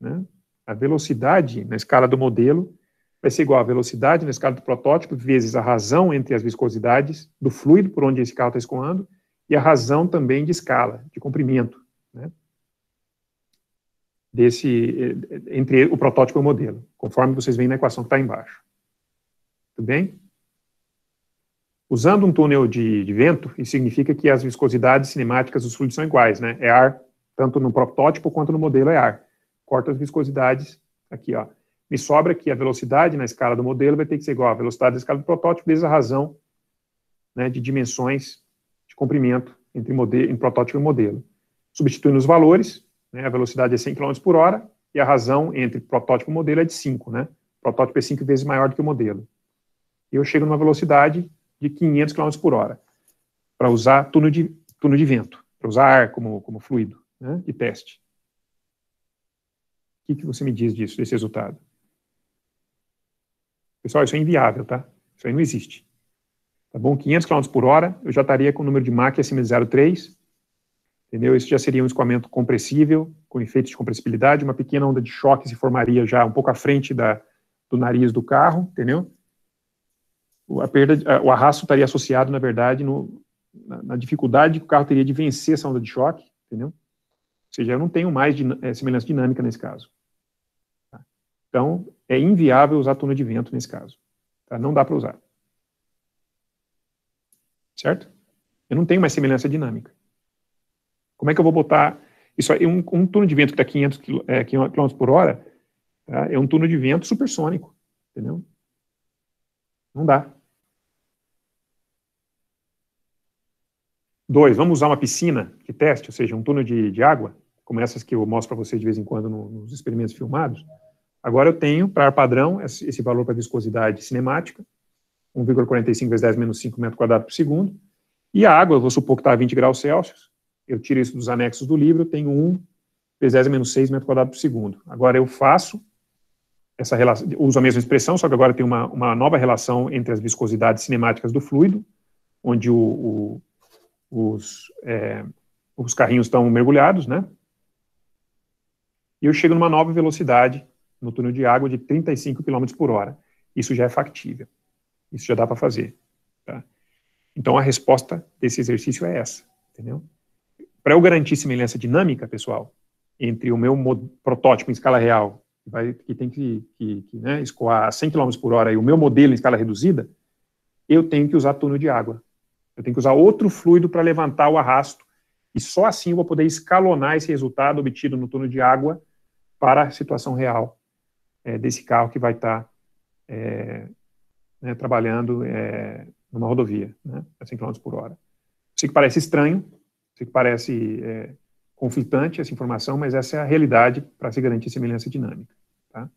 né, a velocidade na escala do modelo vai ser igual à velocidade na escala do protótipo vezes a razão entre as viscosidades do fluido por onde esse carro está escoando e a razão também de escala, de comprimento, né, desse, eh, entre o protótipo e o modelo, conforme vocês veem na equação que está embaixo. Tudo bem? Usando um túnel de, de, vento, isso significa que as viscosidades cinemáticas dos fluidos são iguais, né? É ar, tanto no protótipo quanto no modelo é ar. Corta as viscosidades aqui, ó. Me sobra que a velocidade na escala do modelo vai ter que ser igual à velocidade da escala do protótipo vezes a razão né, de dimensões de comprimento entre, modelo, em protótipo e modelo. Substituindo os valores, né, a velocidade é 100 km por hora e a razão entre protótipo e modelo é de 5, né? O protótipo é 5 vezes maior do que o modelo. E eu chego numa velocidade de 500 km por hora, para usar túnel de, túnel de vento, para usar ar como, como fluido né, de teste. O que, que você me diz disso, desse resultado? Pessoal, isso é inviável, tá? Isso aí não existe. Tá bom? 500 km por hora, eu já estaria com o número de Mach acima de 0,3, entendeu? Isso já seria um escoamento compressível, com efeitos de compressibilidade, uma pequena onda de choque se formaria já um pouco à frente da, do nariz do carro, entendeu? a perda, o arrasto estaria associado, na verdade, no, na, na, dificuldade que o carro teria de vencer essa onda de choque, entendeu? Ou seja, eu não tenho mais din é, semelhança dinâmica nesse caso. Tá? Então, é inviável usar túnel de vento nesse caso. Tá? Não dá para usar. Certo? Eu não tenho mais semelhança dinâmica. Como é que eu vou botar... Isso aí, um, um túnel de vento que está 500 km, é, por hora tá? é um túnel de vento supersônico, entendeu? Não dá. Dois, vamos usar uma piscina que teste, ou seja, um túnel de, de água, como essas que eu mostro para vocês de vez em quando nos experimentos filmados. Agora eu tenho, para ar padrão, esse valor para viscosidade cinemática, 1,45 vezes 10 menos 5 metro quadrado por segundo. E a água, eu vou supor que está a 20 graus Celsius, eu tiro isso dos anexos do livro, eu tenho 1 vezes 10 menos 6 metro quadrado por segundo. Agora eu faço essa relação, uso a mesma expressão, só que agora tem uma, uma nova relação entre as viscosidades cinemáticas do fluido, onde o, o, os, é, os carrinhos estão mergulhados, né? E eu chego numa nova velocidade no túnel de água de 35 km por hora. Isso já é factível. Isso já dá para fazer. Tá? Então a resposta desse exercício é essa, entendeu? Para eu garantir semelhança dinâmica, pessoal, entre o meu protótipo em escala real que, vai, que tem que, que, que né, escoar a 100 km por hora e o meu modelo em escala reduzida, eu tenho que usar túnel de água. Eu tenho que usar outro fluido para levantar o arrasto. E só assim eu vou poder escalonar esse resultado obtido no túnel de água para a situação real é, desse carro que vai estar tá, é, né, trabalhando é, numa rodovia, né, a 100 km por hora. Sei que parece estranho, sei que parece é, conflitante essa informação, mas essa é a realidade para se garantir semelhança dinâmica. Tá?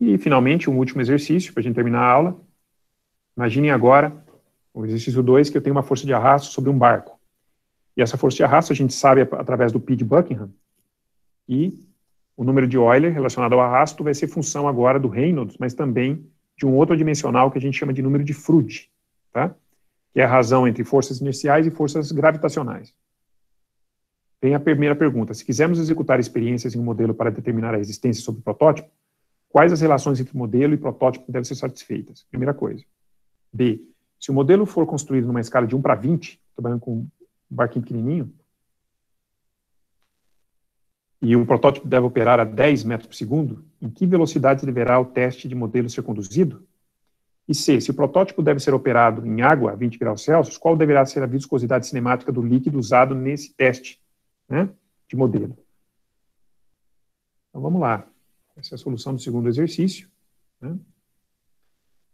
E, finalmente, um último exercício, para a gente terminar a aula. Imaginem agora, o exercício 2, que eu tenho uma força de arrasto sobre um barco. E essa força de arrasto a gente sabe através do P de Buckingham. E o número de Euler relacionado ao arrasto vai ser função agora do Reynolds, mas também de um outro dimensional que a gente chama de número de Froude. Tá? que é a razão entre forças inerciais e forças gravitacionais. Tem a primeira pergunta. Se quisermos executar experiências em um modelo para determinar a existência sobre o protótipo, quais as relações entre modelo e protótipo devem ser satisfeitas? Primeira coisa. B. Se o modelo for construído numa escala de 1 para 20, trabalhando com um barquinho pequenininho, e o protótipo deve operar a 10 metros por segundo, em que velocidade deverá o teste de modelo ser conduzido? E C, se o protótipo deve ser operado em água a 20 graus Celsius, qual deverá ser a viscosidade cinemática do líquido usado nesse teste né, de modelo? Então vamos lá. Essa é a solução do segundo exercício. Né?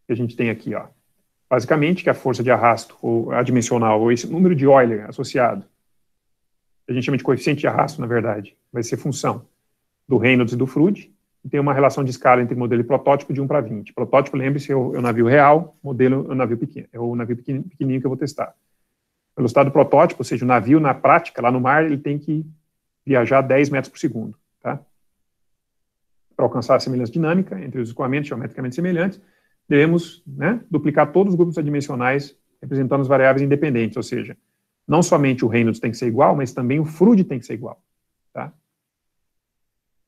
Que a gente tem aqui, ó. Basicamente, que a força de arrasto ou adimensional, ou esse número de Euler associado, a gente chama de coeficiente de arrasto, na verdade, vai ser função do Reynolds e do Frude, tem uma relação de escala entre modelo e protótipo de 1 para 20. Protótipo, lembre-se, é, é o navio real, modelo é o navio pequeno, é o navio pequenininho que eu vou testar. Pelo estado protótipo, ou seja, o navio na prática, lá no mar, ele tem que viajar 10 metros por segundo, tá? Para alcançar a semelhança dinâmica entre os escoamentos geometricamente semelhantes, devemos né, duplicar todos os grupos adimensionais representando as variáveis independentes, ou seja, não somente o Reynolds tem que ser igual, mas também o Frude tem que ser igual.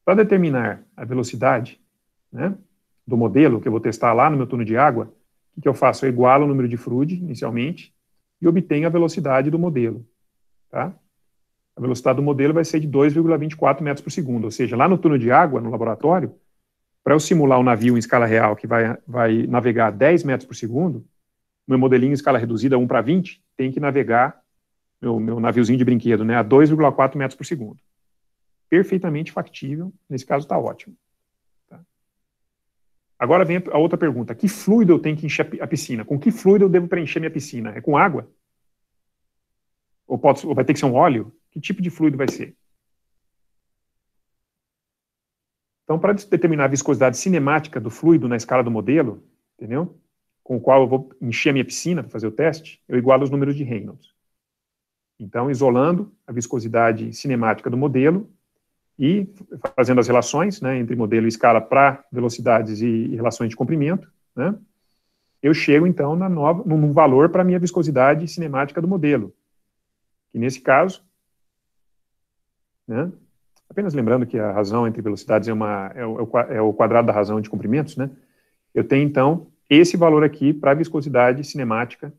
Para determinar a velocidade né, do modelo que eu vou testar lá no meu turno de água, o que eu faço? Eu igualo o número de Froude, inicialmente, e obtenho a velocidade do modelo. Tá? A velocidade do modelo vai ser de 2,24 metros por segundo, ou seja, lá no turno de água, no laboratório, para eu simular um navio em escala real que vai, vai navegar 10 metros por segundo, meu modelinho em escala reduzida 1 para 20 tem que navegar, meu, meu naviozinho de brinquedo, né, a 2,4 metros por segundo perfeitamente factível. Nesse caso, está ótimo. Tá? Agora vem a outra pergunta: que fluido eu tenho que encher a piscina? Com que fluido eu devo preencher minha piscina? É com água? Ou, pode, ou vai ter que ser um óleo? Que tipo de fluido vai ser? Então, para determinar a viscosidade cinemática do fluido na escala do modelo, entendeu? Com o qual eu vou encher a minha piscina para fazer o teste, eu igualo os números de Reynolds. Então, isolando a viscosidade cinemática do modelo, e fazendo as relações né, entre modelo e escala para velocidades e, relações de comprimento, né, eu chego então na nova, num valor para a minha viscosidade cinemática do modelo. E nesse caso, né, apenas lembrando que a razão entre velocidades é, uma, é, o, é o é quadrado da razão de comprimentos, né, eu tenho então esse valor aqui para a viscosidade cinemática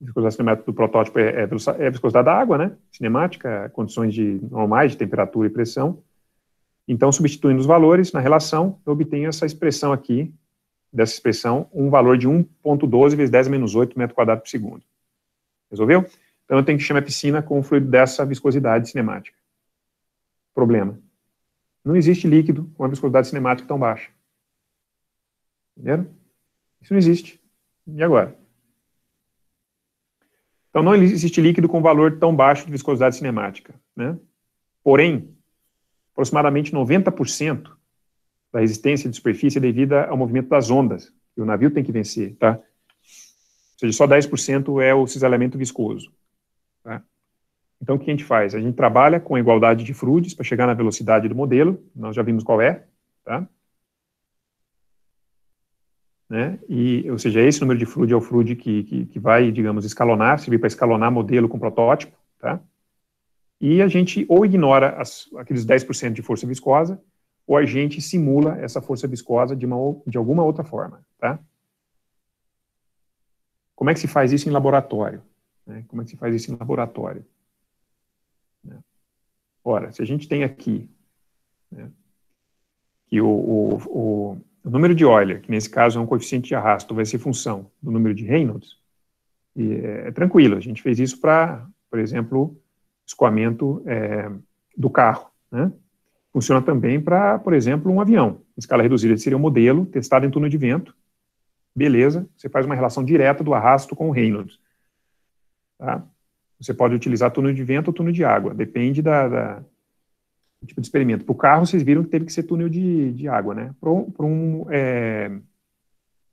viscosidade cinemática do protótipo é, é, a é viscosidade da água, né? Cinemática, condições de, normais de temperatura e pressão. Então, substituindo os valores na relação, eu obtenho essa expressão aqui, dessa expressão, um valor de 1.12 vezes 10 menos 8 metro quadrado por segundo. Resolveu? Então, eu tenho que chamar a piscina com o fluido dessa viscosidade cinemática. Problema. Não existe líquido com a viscosidade cinemática tão baixa. Entenderam? Isso não existe. E agora? Então, não existe líquido com valor tão baixo de viscosidade cinemática. Né? Porém, aproximadamente 90% da resistência de superfície é devida ao movimento das ondas, que o navio tem que vencer. Tá? Ou seja, só 10% é o cisalhamento viscoso. Tá? Então, o que a gente faz? A gente trabalha com a igualdade de Frudes para chegar na velocidade do modelo, nós já vimos qual é. Tá? né? E, ou seja, é esse número de FRUD é o FRUD que, que, que vai, digamos, escalonar, servir para escalonar modelo com protótipo, tá? E a gente ou ignora as, aqueles 10% de força viscosa, ou a gente simula essa força viscosa de, uma, de alguma outra forma, tá? Como é que se faz isso em laboratório? Né? Como é que se faz isso em laboratório? Né? Ora, se a gente tem aqui né, que o, o, o o número de Euler, que nesse caso é um coeficiente de arrasto, vai ser função do número de Reynolds, e, é, é tranquilo. A gente fez isso para, por exemplo, escoamento é, do carro. Né? Funciona também para, por exemplo, um avião. Em escala reduzida seria um modelo testado em túnel de vento. Beleza, você faz uma relação direta do arrasto com o Reynolds. Tá? Você pode utilizar túnel de vento ou túnel de água, depende da, da tipo de experimento. Para o carro, vocês viram que teve que ser túnel de, de água, né? Para um, é,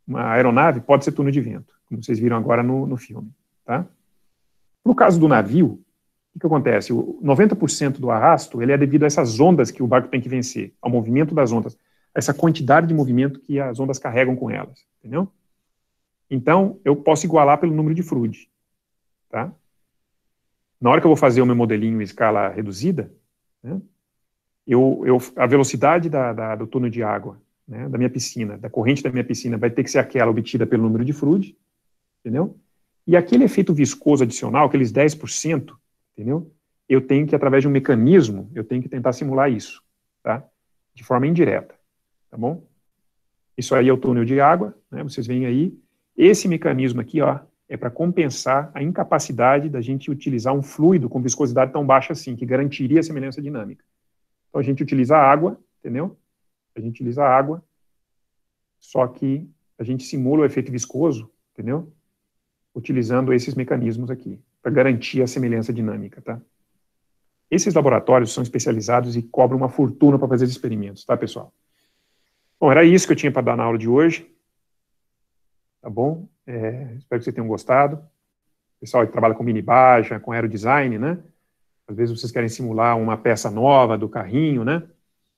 uma aeronave, pode ser túnel de vento, como vocês viram agora no, no filme, tá? No caso do navio, o que acontece? O 90% do arrasto ele é devido a essas ondas que o barco tem que vencer, ao movimento das ondas, essa quantidade de movimento que as ondas carregam com elas, entendeu? Então, eu posso igualar pelo número de Froude, tá? Na hora que eu vou fazer o meu modelinho em escala reduzida, né, eu, eu, a velocidade da, da, do túnel de água, né, da minha piscina, da corrente da minha piscina, vai ter que ser aquela obtida pelo número de Froude, entendeu? E aquele efeito viscoso adicional, aqueles 10%, entendeu? Eu tenho que, através de um mecanismo, eu tenho que tentar simular isso, tá? De forma indireta, tá bom? Isso aí é o túnel de água, né? Vocês veem aí. Esse mecanismo aqui, ó, é para compensar a incapacidade da gente utilizar um fluido com viscosidade tão baixa assim, que garantiria a semelhança dinâmica. Então a gente utiliza água, entendeu? A gente utiliza água, só que a gente simula o efeito viscoso, entendeu? Utilizando esses mecanismos aqui, para garantir a semelhança dinâmica, tá? Esses laboratórios são especializados e cobram uma fortuna para fazer experimentos, tá, pessoal? Bom, era isso que eu tinha para dar na aula de hoje. Tá bom? É, espero que vocês tenham gostado. O pessoal que trabalha com mini baja, com aerodesign, né? Às vezes vocês querem simular uma peça nova do carrinho, né?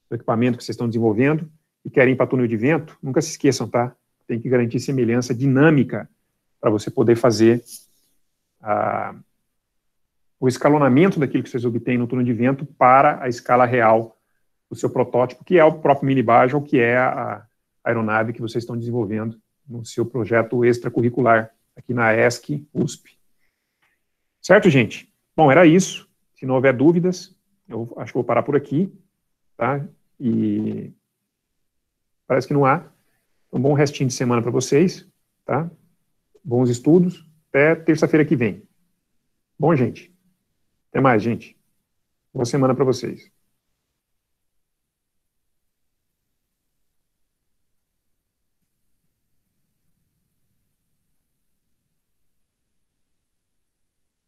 Do equipamento que vocês estão desenvolvendo e querem ir para túnel de vento. Nunca se esqueçam, tá? Tem que garantir semelhança dinâmica para você poder fazer a, o escalonamento daquilo que vocês obtêm no túnel de vento para a escala real do seu protótipo, que é o próprio minibage, ou que é a, a aeronave que vocês estão desenvolvendo no seu projeto extracurricular aqui na ESC USP. Certo, gente? Bom, era isso. Se não houver dúvidas, eu acho que vou parar por aqui, tá? E parece que não há. Um bom restinho de semana para vocês, tá? Bons estudos. Até terça-feira que vem. Bom, gente. Até mais, gente. Boa semana para vocês.